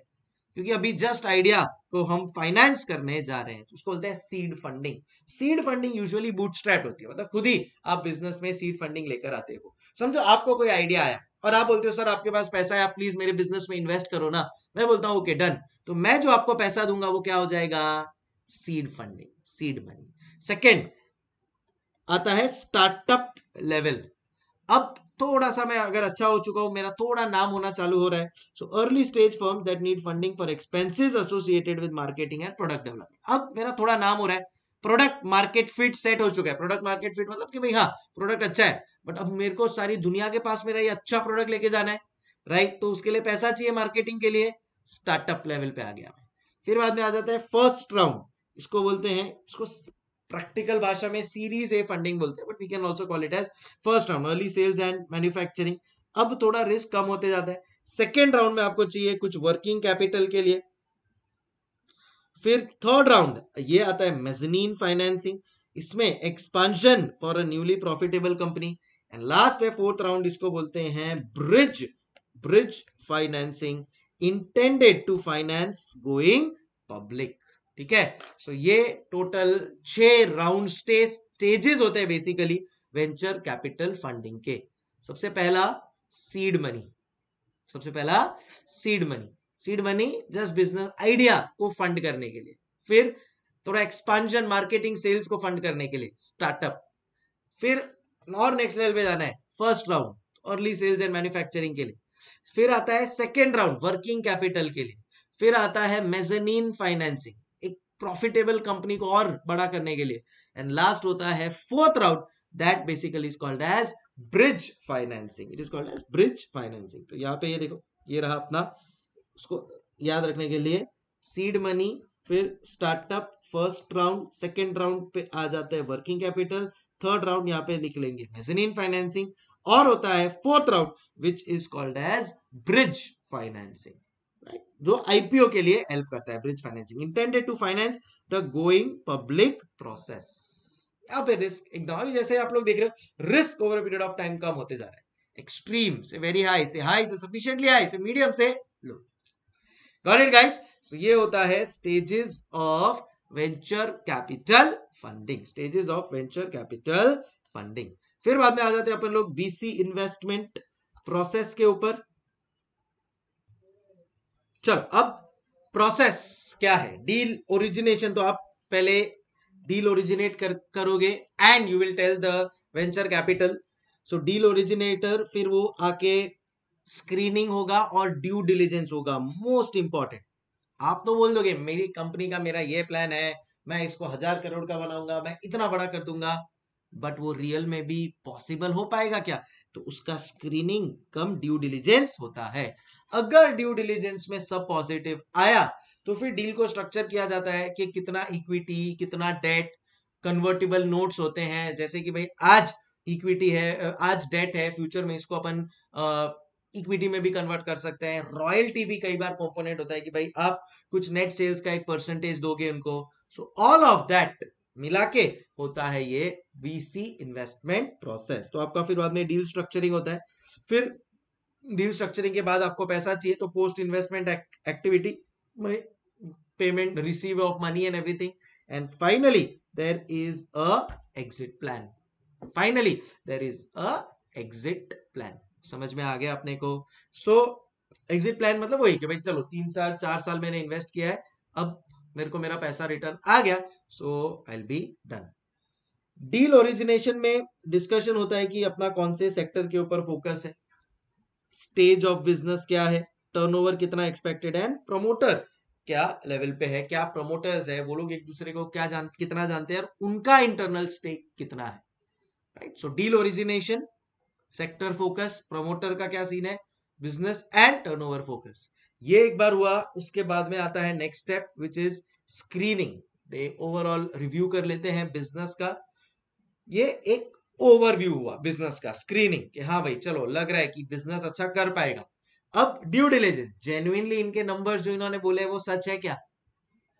क्योंकि अभी जस्ट आइडिया को हम फाइनेंस करने जा रहे हैं तो उसको बोलते हैं seed funding seed funding usually bootstrap होती है मतलब खुद ही आप बिजनेस में सीड फंडिंग लेकर आते हो समझो आपको कोई आइडिया आया और आप बोलते हो सर आपके पास पैसा है आप प्लीज मेरे बिजनेस में इन्वेस्ट करो ना मैं बोलता हूँ ओके डन तो मैं जो आपको पैसा दूंगा वो क्या हो जाएगा seed funding seed money second आता है स्टार्टअप लेवल अब थोड़ा सा मैं अगर अच्छा हो चुका हूं मेरा थोड़ा नाम होना चालू हो रहा है so early stage firm that need funding for expenses associated with marketing and product development अब मेरा थोड़ा नाम हो रहा है प्रोडक्ट मार्केट फिट सेट हो चुका है प्रोडक्ट मार्केट फिट मतलब कि भाई हाँ प्रोडक्ट अच्छा है बट अब मेरे को सारी दुनिया के पास मेरा ये अच्छा प्रोडक्ट लेके जाना है राइट तो उसके लिए पैसा चाहिए मार्केटिंग के लिए स्टार्टअप लेवल पे आ गया फिर बाद में आ जाता है फर्स्ट राउंड इसको बोलते हैं इसको प्रैक्टिकल भाषा में सीरीज ए फंडिंग बोलते हैं but we can also call it as first round early sales and manufacturing अब थोड़ा रिस्क कम होते जाता है सेकेंड राउंड में आपको चाहिए कुछ वर्किंग कैपिटल के लिए फिर थर्ड राउंड ये आता है मेजनीन फाइनेंसिंग इसमें expansion for a newly profitable company and last है फोर्थ राउंड इसको बोलते हैं bridge bridge financing intended to finance going public ठीक है सो ये टोटल छह राउंड स्टेज स्टेजेस होते हैं बेसिकली वेंचर कैपिटल फंडिंग के सबसे पहला सीड मनी सबसे पहला seed money seed money just business idea को फंड करने के लिए फिर थोड़ा एक्सपांशन मार्केटिंग सेल्स को फंड करने के लिए स्टार्टअप फिर और नेक्स्ट लेवल पे जाना है first round early sales and manufacturing के लिए फिर आता है सेकेंड राउंड वर्किंग कैपिटल के लिए फिर आता है मेजनीन फाइनेंसिंग प्रॉफिटेबल कंपनी को और बड़ा करने के लिए एंड लास्ट होता है fourth round that basically is called as bridge financing it is called as bridge financing तो यहाँ पे ये देखो ये रहा अपना उसको याद रखने के लिए सीड मनी फिर startup first round second round पे आ जाते हैं वर्किंग कैपिटल थर्ड राउंड यहाँ पे लिख लेंगे मेजनिन फाइनेंसिंग और होता है fourth round which is called as bridge financing जो आईपीओ के लिए हेल्प करता है bridge financing intended to finance the going public process यहाँ पे रिस्क एकदम अभी जैसे आप लोग देख रहे हो risk over period of time कम होते जा रहा है एक्सट्रीम से वेरी हाई से हाई से सफिशियंटली हाई से मीडियम से low got it guys so ये होता है stages of venture capital funding stages of venture capital funding फिर बाद में आ जाते हैं अपन लोग बीसी इन्वेस्टमेंट प्रोसेस के ऊपर चलो अब प्रोसेस क्या है डील ओरिजिनेशन तो आप पहले डील ओरिजिनेट कर, करोगे and you will tell the venture capital so deal originator फिर वो आके स्क्रीनिंग होगा और ड्यू डिलीजेंस होगा मोस्ट इंपॉर्टेंट आप तो बोल दोगे मेरी कंपनी का मेरा ये प्लान है मैं इसको हजार करोड़ का बनाऊंगा मैं इतना बड़ा कर दूंगा बट वो रियल में भी पॉसिबल हो पाएगा क्या तो उसका स्क्रीनिंग कम ड्यू डिलीजेंस होता है अगर ड्यू डिलीजेंस में सब पॉजिटिव आया तो फिर डील को स्ट्रक्चर किया जाता है कि कितना इक्विटी कितना डेट कन्वर्टेबल नोट्स होते हैं जैसे कि भाई आज इक्विटी है आज डेट है फ्यूचर में इसको अपन इक्विटी में भी कन्वर्ट कर सकते हैं रॉयल्टी भी कई बार कॉम्पोनेंट होता है कि भाई आप कुछ नेट सेल्स का एक परसेंटेज दोगे उनको सो ऑल ऑफ दैट मिला के होता है ये बीसी इन्वेस्टमेंट प्रोसेस तो आपका फिर बाद में डील स्ट्रक्चरिंग होता है फिर डील स्ट्रक्चरिंग के बाद आपको पैसा चाहिए तो post investment activity payment receive of money and everything and finally there is a exit plan finally there is a exit plan समझ में आ गया अपने को सो एग्जिट प्लान मतलब वही कि भाई चलो तीन साल चार साल मैंने इन्वेस्ट किया है अब मेरे को मेरा पैसा रिटर्न आ गया so I be done deal origination में डिस्कशन होता है कि अपना कौन से सेक्टर के ऊपर फोकस है स्टेज ऑफ बिजनेस क्या है टर्नओवर कितना एक्सपेक्टेड है एंड प्रमोटर क्या लेवल पे है क्या प्रमोटर्स है वो लोग एक दूसरे को क्या जान कितना जानते हैं उनका इंटरनल स्टेक कितना है right so deal origination sector focus promoter का क्या सीन है बिजनेस एंड टर्नओवर फोकस ये एक बार हुआ उसके बाद में आता है next step which is screening they overall review कर लेते हैं बिजनेस का ये एक ओवरव्यू हुआ बिजनेस का स्क्रीनिंग कि हाँ भाई चलो लग रहा है कि बिजनेस अच्छा कर पाएगा अब ड्यू डिलीजेंस जेन्युनली इनके नंबर जो इन्होंने बोले वो सच है क्या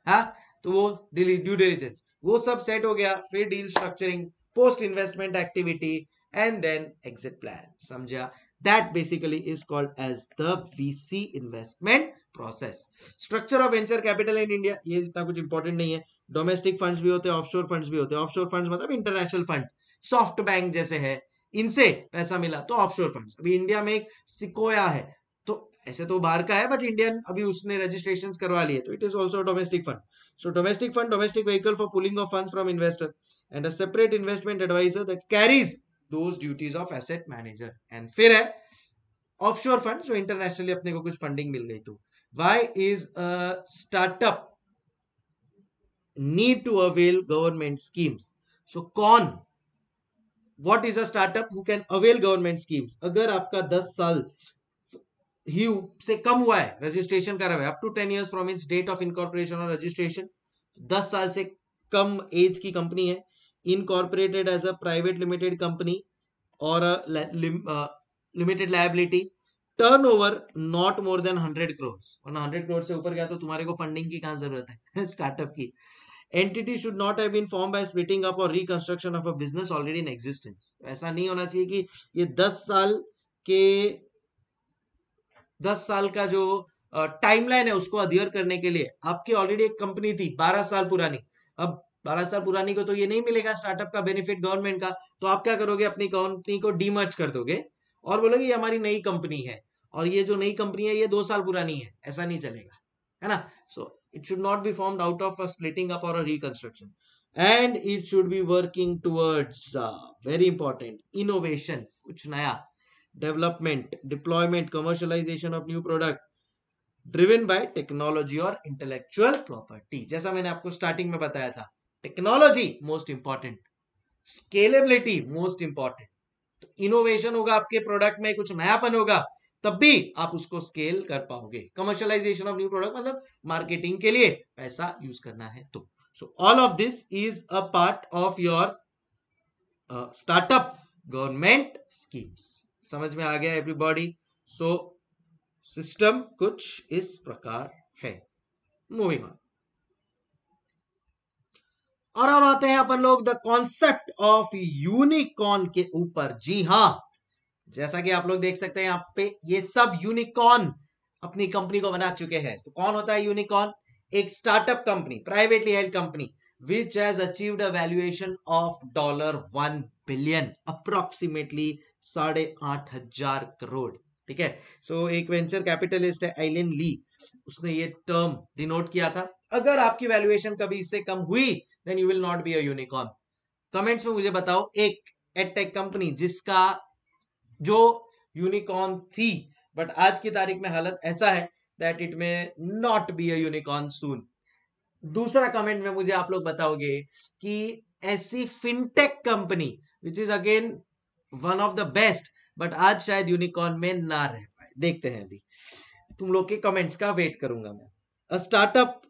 हा? तो वो ड्यू डिलीजेंस वो सब सेट हो गया फिर deal structuring post investment activity and then exit plan समझा That basically is called as the VC investment process. Structure of venture capital in India ये इतना कुछ important नहीं है. Domestic funds भी होते हैं, offshore funds भी होते हैं. Offshore funds मतलब international fund. Soft bank जैसे हैं. इनसे पैसा मिला तो offshore funds. अभी इंडिया में एक Sequoia है तो ऐसे तो बाहर का है बट इंडियन अभी उसने रजिस्ट्रेशन करवा लिए तो it is also domestic fund so domestic fund domestic vehicle for pooling of fund from investor and a separate investment adviser that carries those duties of asset manager and फिर है offshore fund जो internationally अपने को कुछ funding मिल गई तो why is a startup need to avail government schemes so कौन what is a startup who can avail government schemes अगर आपका दस साल ही से कम हुआ है रजिस्ट्रेशन करा हुआ है up to ten years from its date of incorporation और रजिस्ट्रेशन दस साल से कम एज की कंपनी है incorporated as a private limited company और limited liability turn not more than hundred crores वरना हंड्रेड क्रोर से ऊपर गया तो तुम्हारे को फंडिंग की कहाँ जरूरत है स्टार्टअप की entity should not have been form by splitting up और reconstruction of a business already in existence ऐसा नहीं होना चाहिए कि ये दस साल के दस साल का जो टाइमलाइन है उसको अधियर करने के लिए आपकी ऑलरेडी एक कंपनी थी बारह साल पुरानी अब बारह साल पुरानी को तो ये नहीं मिलेगा स्टार्टअप का बेनिफिट गवर्नमेंट का तो आप क्या करोगे अपनी कंपनी को डीमर्च कर दोगे और बोलोगे ये हमारी नई कंपनी है और ये जो नई कंपनी है ये दो साल पुरानी है ऐसा नहीं चलेगा है ना so it should not be form out of splitting up और reconstruction and it should be working towards very important innovation कुछ नया development deployment commercialization of new product driven by technology और इंटेलेक्चुअल प्रॉपर्टी जैसा मैंने आपको starting में बताया था technology most important scalability most important तो इनोवेशन होगा आपके प्रोडक्ट में कुछ नयापन होगा तब भी आप उसको स्केल कर पाओगे कमर्शियलाइजेशन ऑफ न्यू प्रोडक्ट मतलब मार्केटिंग के लिए पैसा यूज करना है तो so all of this is a part of your startup government schemes समझ में आ गया एवरीबॉडी सो सिस्टम कुछ इस प्रकार है मूविंग ऑन और अब आते हैं अपन लोग द कॉन्सेप्ट ऑफ यूनिकॉर्न के ऊपर जी हाँ जैसा कि आप लोग देख सकते हैं यहाँ पे ये सब यूनिकॉर्न अपनी कंपनी को बना चुके हैं तो so, कौन होता है यूनिकॉर्न एक startup company privately held company which has achieved a valuation of dollar one billion approximately साढ़े आठ हजार करोड़ ठीक है सो so, एक वेंचर कैपिटलिस्ट है एलिन ली उसने ये टर्म डिनोट किया था अगर आपकी वैल्यूएशन कभी इससे कम हुई then you will not be a unicorn comments में मुझे बताओ एक एडटेक कंपनी जिसका जो यूनिकॉर्न थी बट आज की तारीख में हालत ऐसा है that it may not be a unicorn soon दूसरा कमेंट में मुझे आप लोग बताओगे कि ऐसी fintech company which is again one of the best but आज शायद यूनिकॉर्न में ना रह पाए देखते हैं अभी तुम लोग के कमेंट्स का वेट करूंगा मैं a startup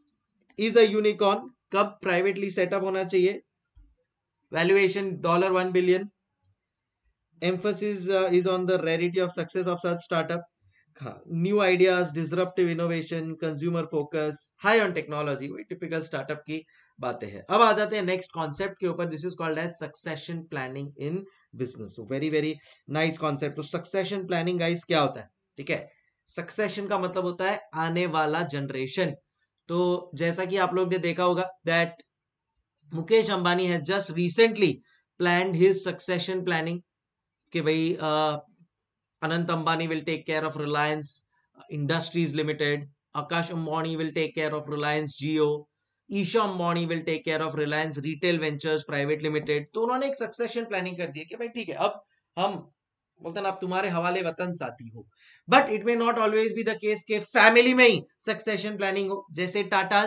is a unicorn कब प्राइवेटली सेटअप होना चाहिए valuation dollar one billion emphasis is on the rarity of success of such startup new ideas disruptive innovation consumer focus high on technology वही typical startup की बातें हैं अब आ जाते हैं नेक्स्ट कॉन्सेप्ट के ऊपर this is called as succession planning in business very very nice concept तो सक्सेशन प्लानिंग गाइज क्या होता है ठीक है सक्सेशन का मतलब होता है आने वाला जनरेशन तो जैसा कि आप लोग ने देखा होगा that Mukesh Ambani has just recently plan his succession planning कि भाई Anant Ambani will take care of Reliance industries limited Akash Ambani will take care of Reliance Jio Isha Ambani will take care of Reliance retail ventures private limited तो उन्होंने एक सक्सेशन प्लानिंग कर दी है कि भाई ठीक है अब हम बोलते ना आप तुम्हारे हवाले वतन साथी हो but it may not always be the case के फैमिली में ही सक्सेशन प्लानिंग हो जैसे टाटा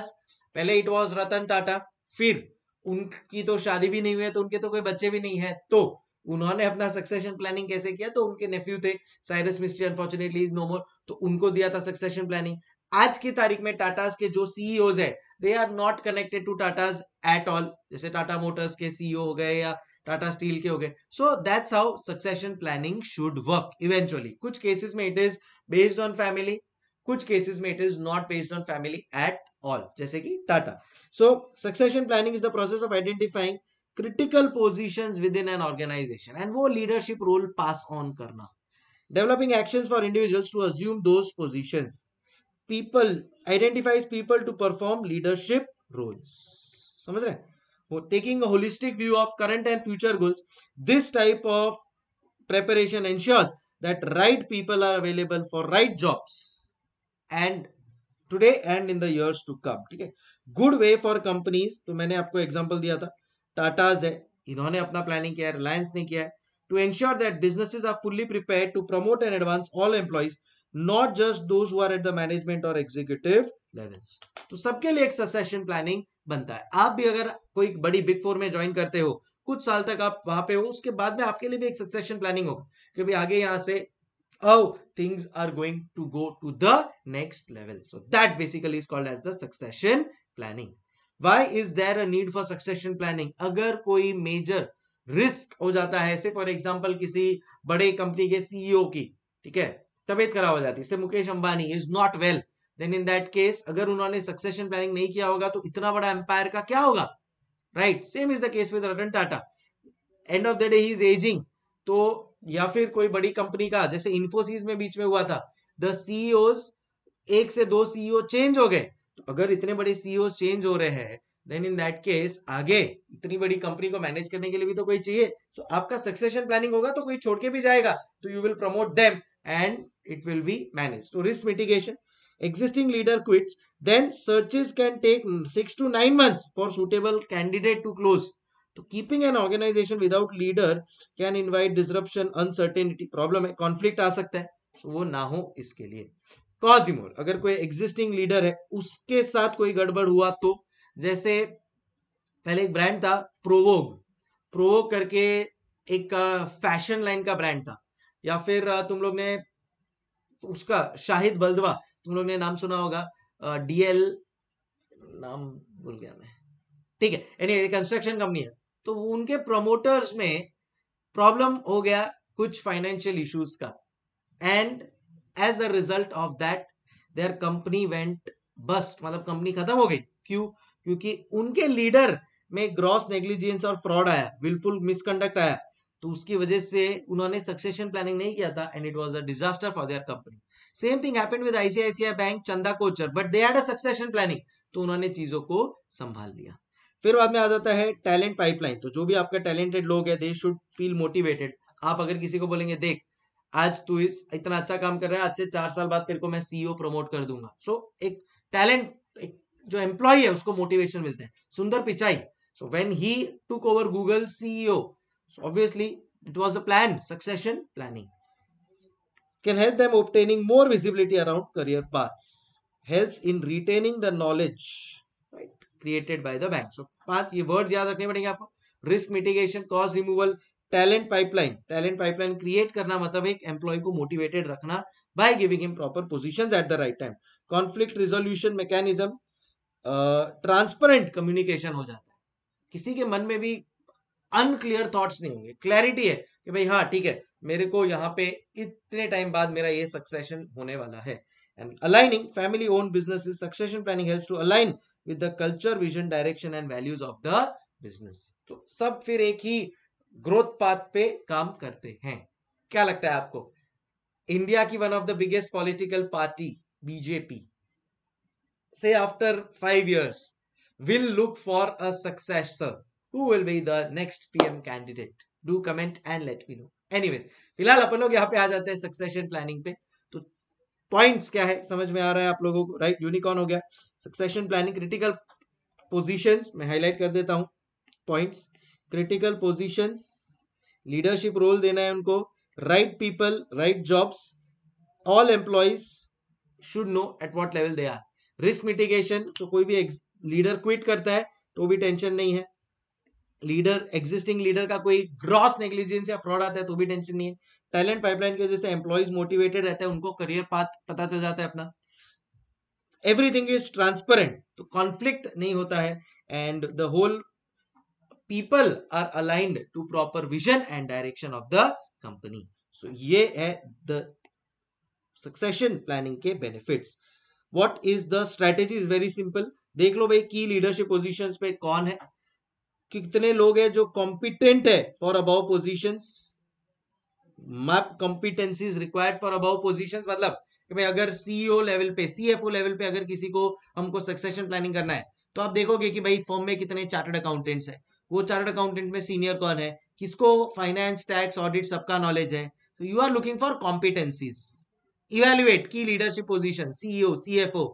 पहले इट वॉज रतन टाटा फिर उनकी तो शादी भी नहीं हुई है तो उनके तो कोई बच्चे भी नहीं है तो उन्होंने अपना सक्सेशन प्लानिंग कैसे किया तो उनके नेफ्यू थे Cyrus Mistry unfortunately is no more तो उनको दिया था सक्सेशन प्लानिंग आज की तारीख में टाटाज के जो सीईओज है they are not connected to Tatas at all जैसे टाटा मोटर्स के सीईओ e हो गए या टाटा स्टील के हो गए so that's how succession planning should work eventually कुछ केसेस में it is based on family कुछ केसेस में it is not based on family at all जैसे कि Tata so succession planning is the process of identifying critical position within an organisation and वो leadership role pass on करना developing action for individuals to assume those position people identifies people to perform leadership role समझ रहे हैं taking a holistic view of current and future goals, this type of preparation ensures that right people are available for right jobs and today and in the years to come. ठीक है good way for companies तो मैंने आपको example दिया था Tatas है इन्होंने अपना प्लानिंग किया है रिलायंस ने किया है to ensure that businesses are fully prepare to promote and advance all employees not just those who at the management और एग्जीक्यूटिव लेवल्स तो सबके लिए एक सक्सेशन प्लानिंग बनता है आप भी अगर कोई बड़ी बिग फोर में ज्वाइन करते हो कुछ साल तक आप वहां पे हो उसके बाद में आपके लिए भी एक सक्सेशन प्लानिंग होगा क्योंकि आगे यहां से oh things are going to go to the next level so that basically is called as the succession planning why is there a need for succession planning अगर कोई major risk हो जाता है से फॉर एग्जाम्पल किसी बड़े company के CEO e की ठीक है तबियत खराब हो जाती है Mukesh Ambani is not well then in that case अगर उन्होंने सक्सेशन प्लानिंग नहीं किया होगा तो इतना बड़ा एम्पायर का क्या होगा right same is the case with Ratan Tata end of the day he is ageing तो या फिर कोई बड़ी कंपनी का जैसे इन्फोसिस में बीच में हुआ था द सीईओ e एक से दो सीईओ चेंज e हो गए तो अगर इतने बड़े सीईओ चेंज e हो रहे हैं देन इन दैट केस आगे इतनी बड़ी कंपनी को मैनेज करने के लिए भी तो कोई चाहिए सो so, आपका सक्सेशन प्लानिंग होगा तो कोई छोड़ के भी जाएगा तो you will promote them and it will be managed. So risk mitigation, existing leader quits, then searches can take 6 to 9 months for suitable candidate to close. So keeping an organization without leader can invite disruption, uncertainty, problem hai conflict aa sakta hai so, wo वो ना हो इसके लिए कॉजिमोर agar koi existing leader hai uske sath koi gadbad hua to jaise pehle ek brand tha provog provog karke एक fashion line का brand था या फिर तुम लोग ने तो उसका शाहिद बल्दवा तुम लोग ने नाम सुना होगा डीएल नाम भूल गया मैं ठीक है एनी कंस्ट्रक्शन कंपनी है तो उनके प्रमोटर्स में प्रॉब्लम हो गया कुछ फाइनेंशियल इश्यूज का and as a result of that their company went bust मतलब कंपनी खत्म हो गई क्यों क्योंकि उनके लीडर में ग्रॉस नेग्लिजेंस और फ्रॉड आया विलफुल मिसकंडक्ट आया तो उसकी वजह से उन्होंने सक्सेशन प्लानिंग नहीं किया था and it was a disaster for their company same thing happened with ICICI bank Chanda Kochhar but they had a succession planning तो उन्होंने चीजों को संभाल लिया फिर बाद में आ जाता है टैलेंट पाइपलाइन तो जो भी आपका टैलेंटेड लोग है दे शुड फील मोटिवेटेड आप अगर किसी को बोलेंगे देख आज तू इस इतना अच्छा काम कर रहा है आज से चार साल बाद तेरे को मैं सीईओ प्रमोट e कर दूंगा सो so, एक टैलेंट एक जो एम्प्लॉय है उसको मोटिवेशन मिलता है Sundar Pichai so when he took over Google CEO So obviously, it was a plan, succession planning. Can help them obtaining more visibility around career paths. Helps in retaining the knowledge right, created by the bank. So path ye words याद रखने पड़ेंगे आपको risk mitigation cause removal talent pipeline talent pipeline create करना मतलब एक employee को motivated रखना by giving him proper positions at the right time conflict resolution mechanism transparent communication हो जाता है किसी के मन में भी अनक्लियर थॉट्स नहीं होंगे क्लैरिटी है कि भाई हाँ ठीक है मेरे को यहाँ पे इतने टाइम बाद मेरा ये सक्सेशन होने वाला है and aligning family own business succession planning helps to align with the culture vision direction and values of the business तो सब फिर एक ही ग्रोथ पाथ पे काम करते हैं क्या लगता है आपको इंडिया की one of the biggest political party BJP से after five years will look for a successor who will be the next PM candidate do comment and let me know anyways फिलहाल अपन लोग यहाँ पे आ जाते हैं सक्सेशन प्लानिंग पे तो पॉइंट्स क्या है समझ में आ रहा है आप लोगों को राइट यूनिकॉर्न हो गया सक्सेशन प्लानिंग क्रिटिकल पोजिशन मैं हाईलाइट कर देता हूँ points critical position leadership role देना है उनको right people right jobs all employees should know at what level they are risk mitigation तो कोई भी लीडर क्विट करता है तो भी टेंशन नहीं है लीडर एग्जिस्टिंग लीडर का कोई ग्रॉस नेग्लिजेंस या फ्रॉड आता है तो भी टेंशन नहीं है टैलेंट पाइपलाइन की वजह से एम्प्लॉयज मोटिवेटेड रहते हैं उनको करियर पाथ पता चल जाता है अपना एवरीथिंग इज ट्रांसपेरेंट तो कॉन्फ्लिक्ट नहीं होता है and the whole people are aligned to proper vision and direction of the company so ये है द सक्सेशन प्लानिंग के benefit what is the strategy is very simple देख लो भाई की लीडरशिप पोजिशन पे कौन है कितने लोग हैं जो कॉम्पिटेंट है for above position map competency required for above position मतलब कि भाई अगर सीईओ लेवल e पे सीएफओ लेवल पे अगर किसी को हमको सक्सेशन प्लानिंग करना है तो आप देखोगे कि भाई फॉर्म में कितने चार्टर्ड अकाउंटेंट्स है वो चार्टर्ड अकाउंटेंट में सीनियर कौन है किसको फाइनेंस टैक्स ऑडिट सबका नॉलेज है so you are looking for competencies evaluate की लीडरशिप पोजिशन सीईओ सीएफओ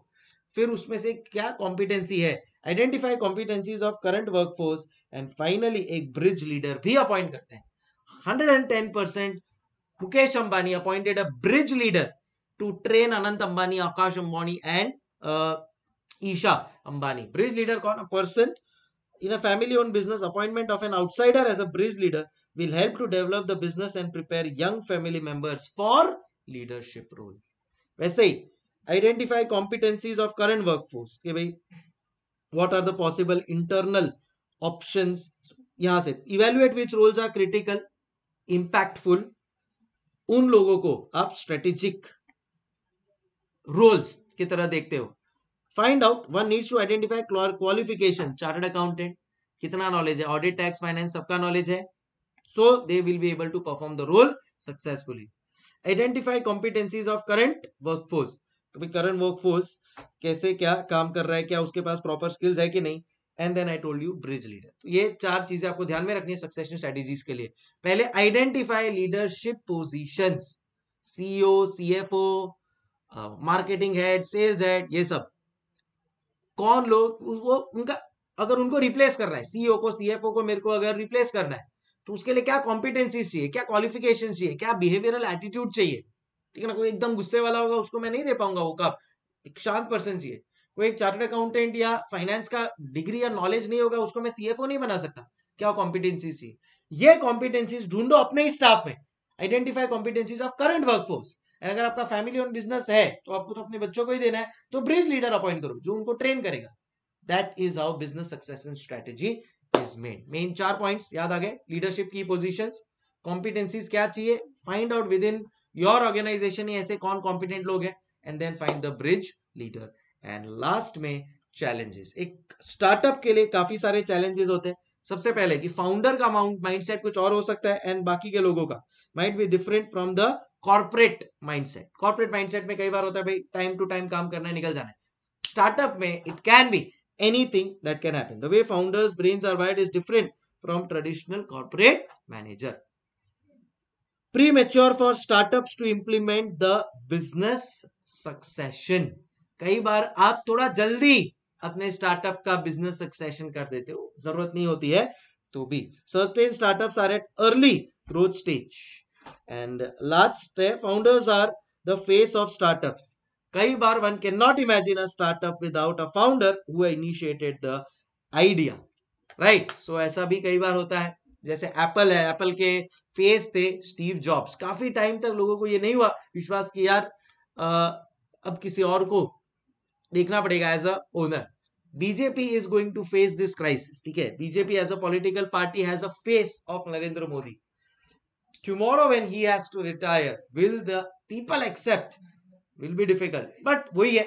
फिर उसमें से क्या कॉम्पिटेंसी है identify competencies of current workforce and finally एक ब्रिज लीडर भी अपॉइंट करते हैं 110 percent Mukesh Ambani appointed a bridge leader to train Anant Ambani Akash Ambani and Isha Ambani bridge leader कौन person in a family owned business appointment of an outsider as a bridge leader will help to develop the business and prepare young family members for leadership role वैसे ही identify competencies of current workforce के भाई what are the possible internal option यहां से evaluate which roles are critical impactful उन लोगों को आप strategic roles की तरह देखते हो find out one needs to identify qualification chartered accountant कितना नॉलेज है ऑडिट टैक्स फाइनेंस सबका नॉलेज है so they will be able to perform the role successfully identify competencies of current workforce तो भाई करंट वर्कफोर्स कैसे क्या काम कर रहा है क्या उसके पास प्रॉपर स्किल्स है कि नहीं and then I told you bridge leader तो ये चार चीजें आपको ध्यान में रखनी है सक्सेशन स्ट्रेटेजीज के लिए पहले identify leadership position CEO or marketing head sales head ये सब कौन लोग वो उनका अगर उनको रिप्लेस करना है सीईओ e को सीएफओ को मेरे को अगर रिप्लेस करना है तो उसके लिए क्या कॉम्पिटेंसीज चाहिए क्या क्वालिफिकेशन चाहिए क्या बिहेवियरल एटीट्यूड चाहिए ठीक है ना कोई एकदम गुस्से वाला होगा उसको मैं नहीं दे पाऊंगा वो कब एक शांत पर्सन चाहिए वो एक चार्टर्ड अकाउंटेंट या फाइनेंस का डिग्री या नॉलेज नहीं होगा उसको मैं सीएफओ नहीं बना सकता क्या कॉम्पिटेंसी कॉम्पिटेंसीज ये कॉम्पिटेंसीज ढूंढो अपने ही स्टाफ में identify competencies of current workforce अगर आपका फैमिली ओन बिजनेस है तो आपको तो अपने बच्चों को ही देना है तो ब्रिज लीडर अपॉइंट करो जो उनको ट्रेन करेगा that is our business success and strategy is main main चार पॉइंट याद आ गए लीडरशिप की पोजिशन कॉम्पिटेंसीज क्या चाहिए find out within your organisation ऐसे कौन कॉम्पिटेंट लोग हैं and then find the bridge leader and last में चैलेंजेस एक स्टार्टअप के लिए काफी सारे चैलेंजेस होते हैं सबसे पहले कि फाउंडर का अमाउंट माइंडसेट कुछ और हो सकता है एंड बाकी के लोगों का might be different from the corporate mindset corporate mindset में कई बार होता है भाई टाइम टू टाइम काम करना है निकल जाना है स्टार्टअप में it can be anything that can happen the way founders brains are wide is different from traditional corporate manager mature for startup to implement the business succession कई बार आप थोड़ा जल्दी अपने स्टार्टअप का बिजनेस सक्सेशन कर देते हो जरूरत नहीं होती है तो भी sustain startup are at early growth stage and last founders are the face of startup कई बार one can not imagine a startup without a founder initiated the idea right so ऐसा भी कई बार होता है जैसे एप्पल है एप्पल के फेस थे स्टीव जॉब्स काफी टाइम तक लोगों को ये नहीं हुआ विश्वास कि यार आ, अब किसी और को देखना पड़ेगा as a owner BJP is going to face this crisis ठीक है BJP as a political party has a face of Narendra Modi tomorrow when he has to retire will the people accept will be difficult but वही है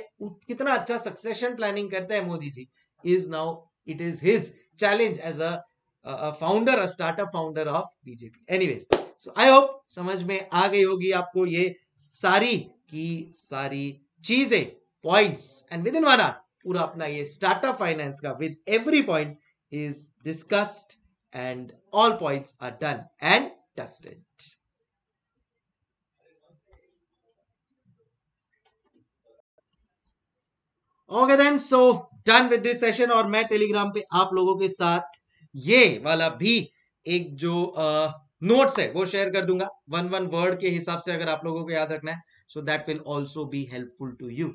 कितना अच्छा succession planning करते हैं Modi ji is now it is his challenge as a founder a startup founder of BJP anyways so I hope समझ में आ गई होगी आपको ये सारी की सारी चीजें points and within one hour पूरा अपना ये स्टार्टअप फाइनेंस का with every point is discussed and all points are done and dusted. Okay then so done with this session और मैं टेलीग्राम पे आप लोगों के साथ ये वाला भी एक जो नोट्स uh, है वो शेयर कर दूंगा वन वन वर्ड के हिसाब से अगर आप लोगों को याद रखना है so that will also be helpful to you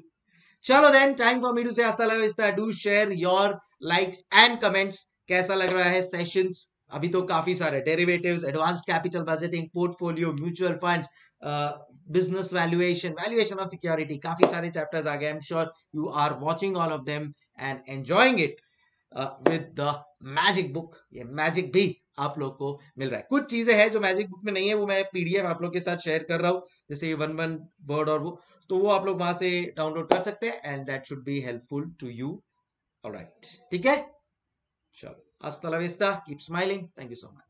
चलो then time for me to say do share your likes and comments कैसा लग रहा है सेशंस अभी तो काफी सारे derivatives advance capital budgeting portfolio mutual funds business valuation valuation of security काफी सारे चैप्टर्स आ गए I am sure you are watching all of them and enjoying it with the magic book ये मैजिक भी आप लोग को मिल रहा है कुछ चीजें हैं जो मैजिक बुक में नहीं है वो मैं पीडीएफ आप लोग के साथ शेयर कर रहा हूँ जैसे वन वन वर्ड और वो तो वो आप लोग वहां से डाउनलोड कर सकते हैं and that should be helpful to you right ठीक है चलो अस्ता keep smiling thank you so much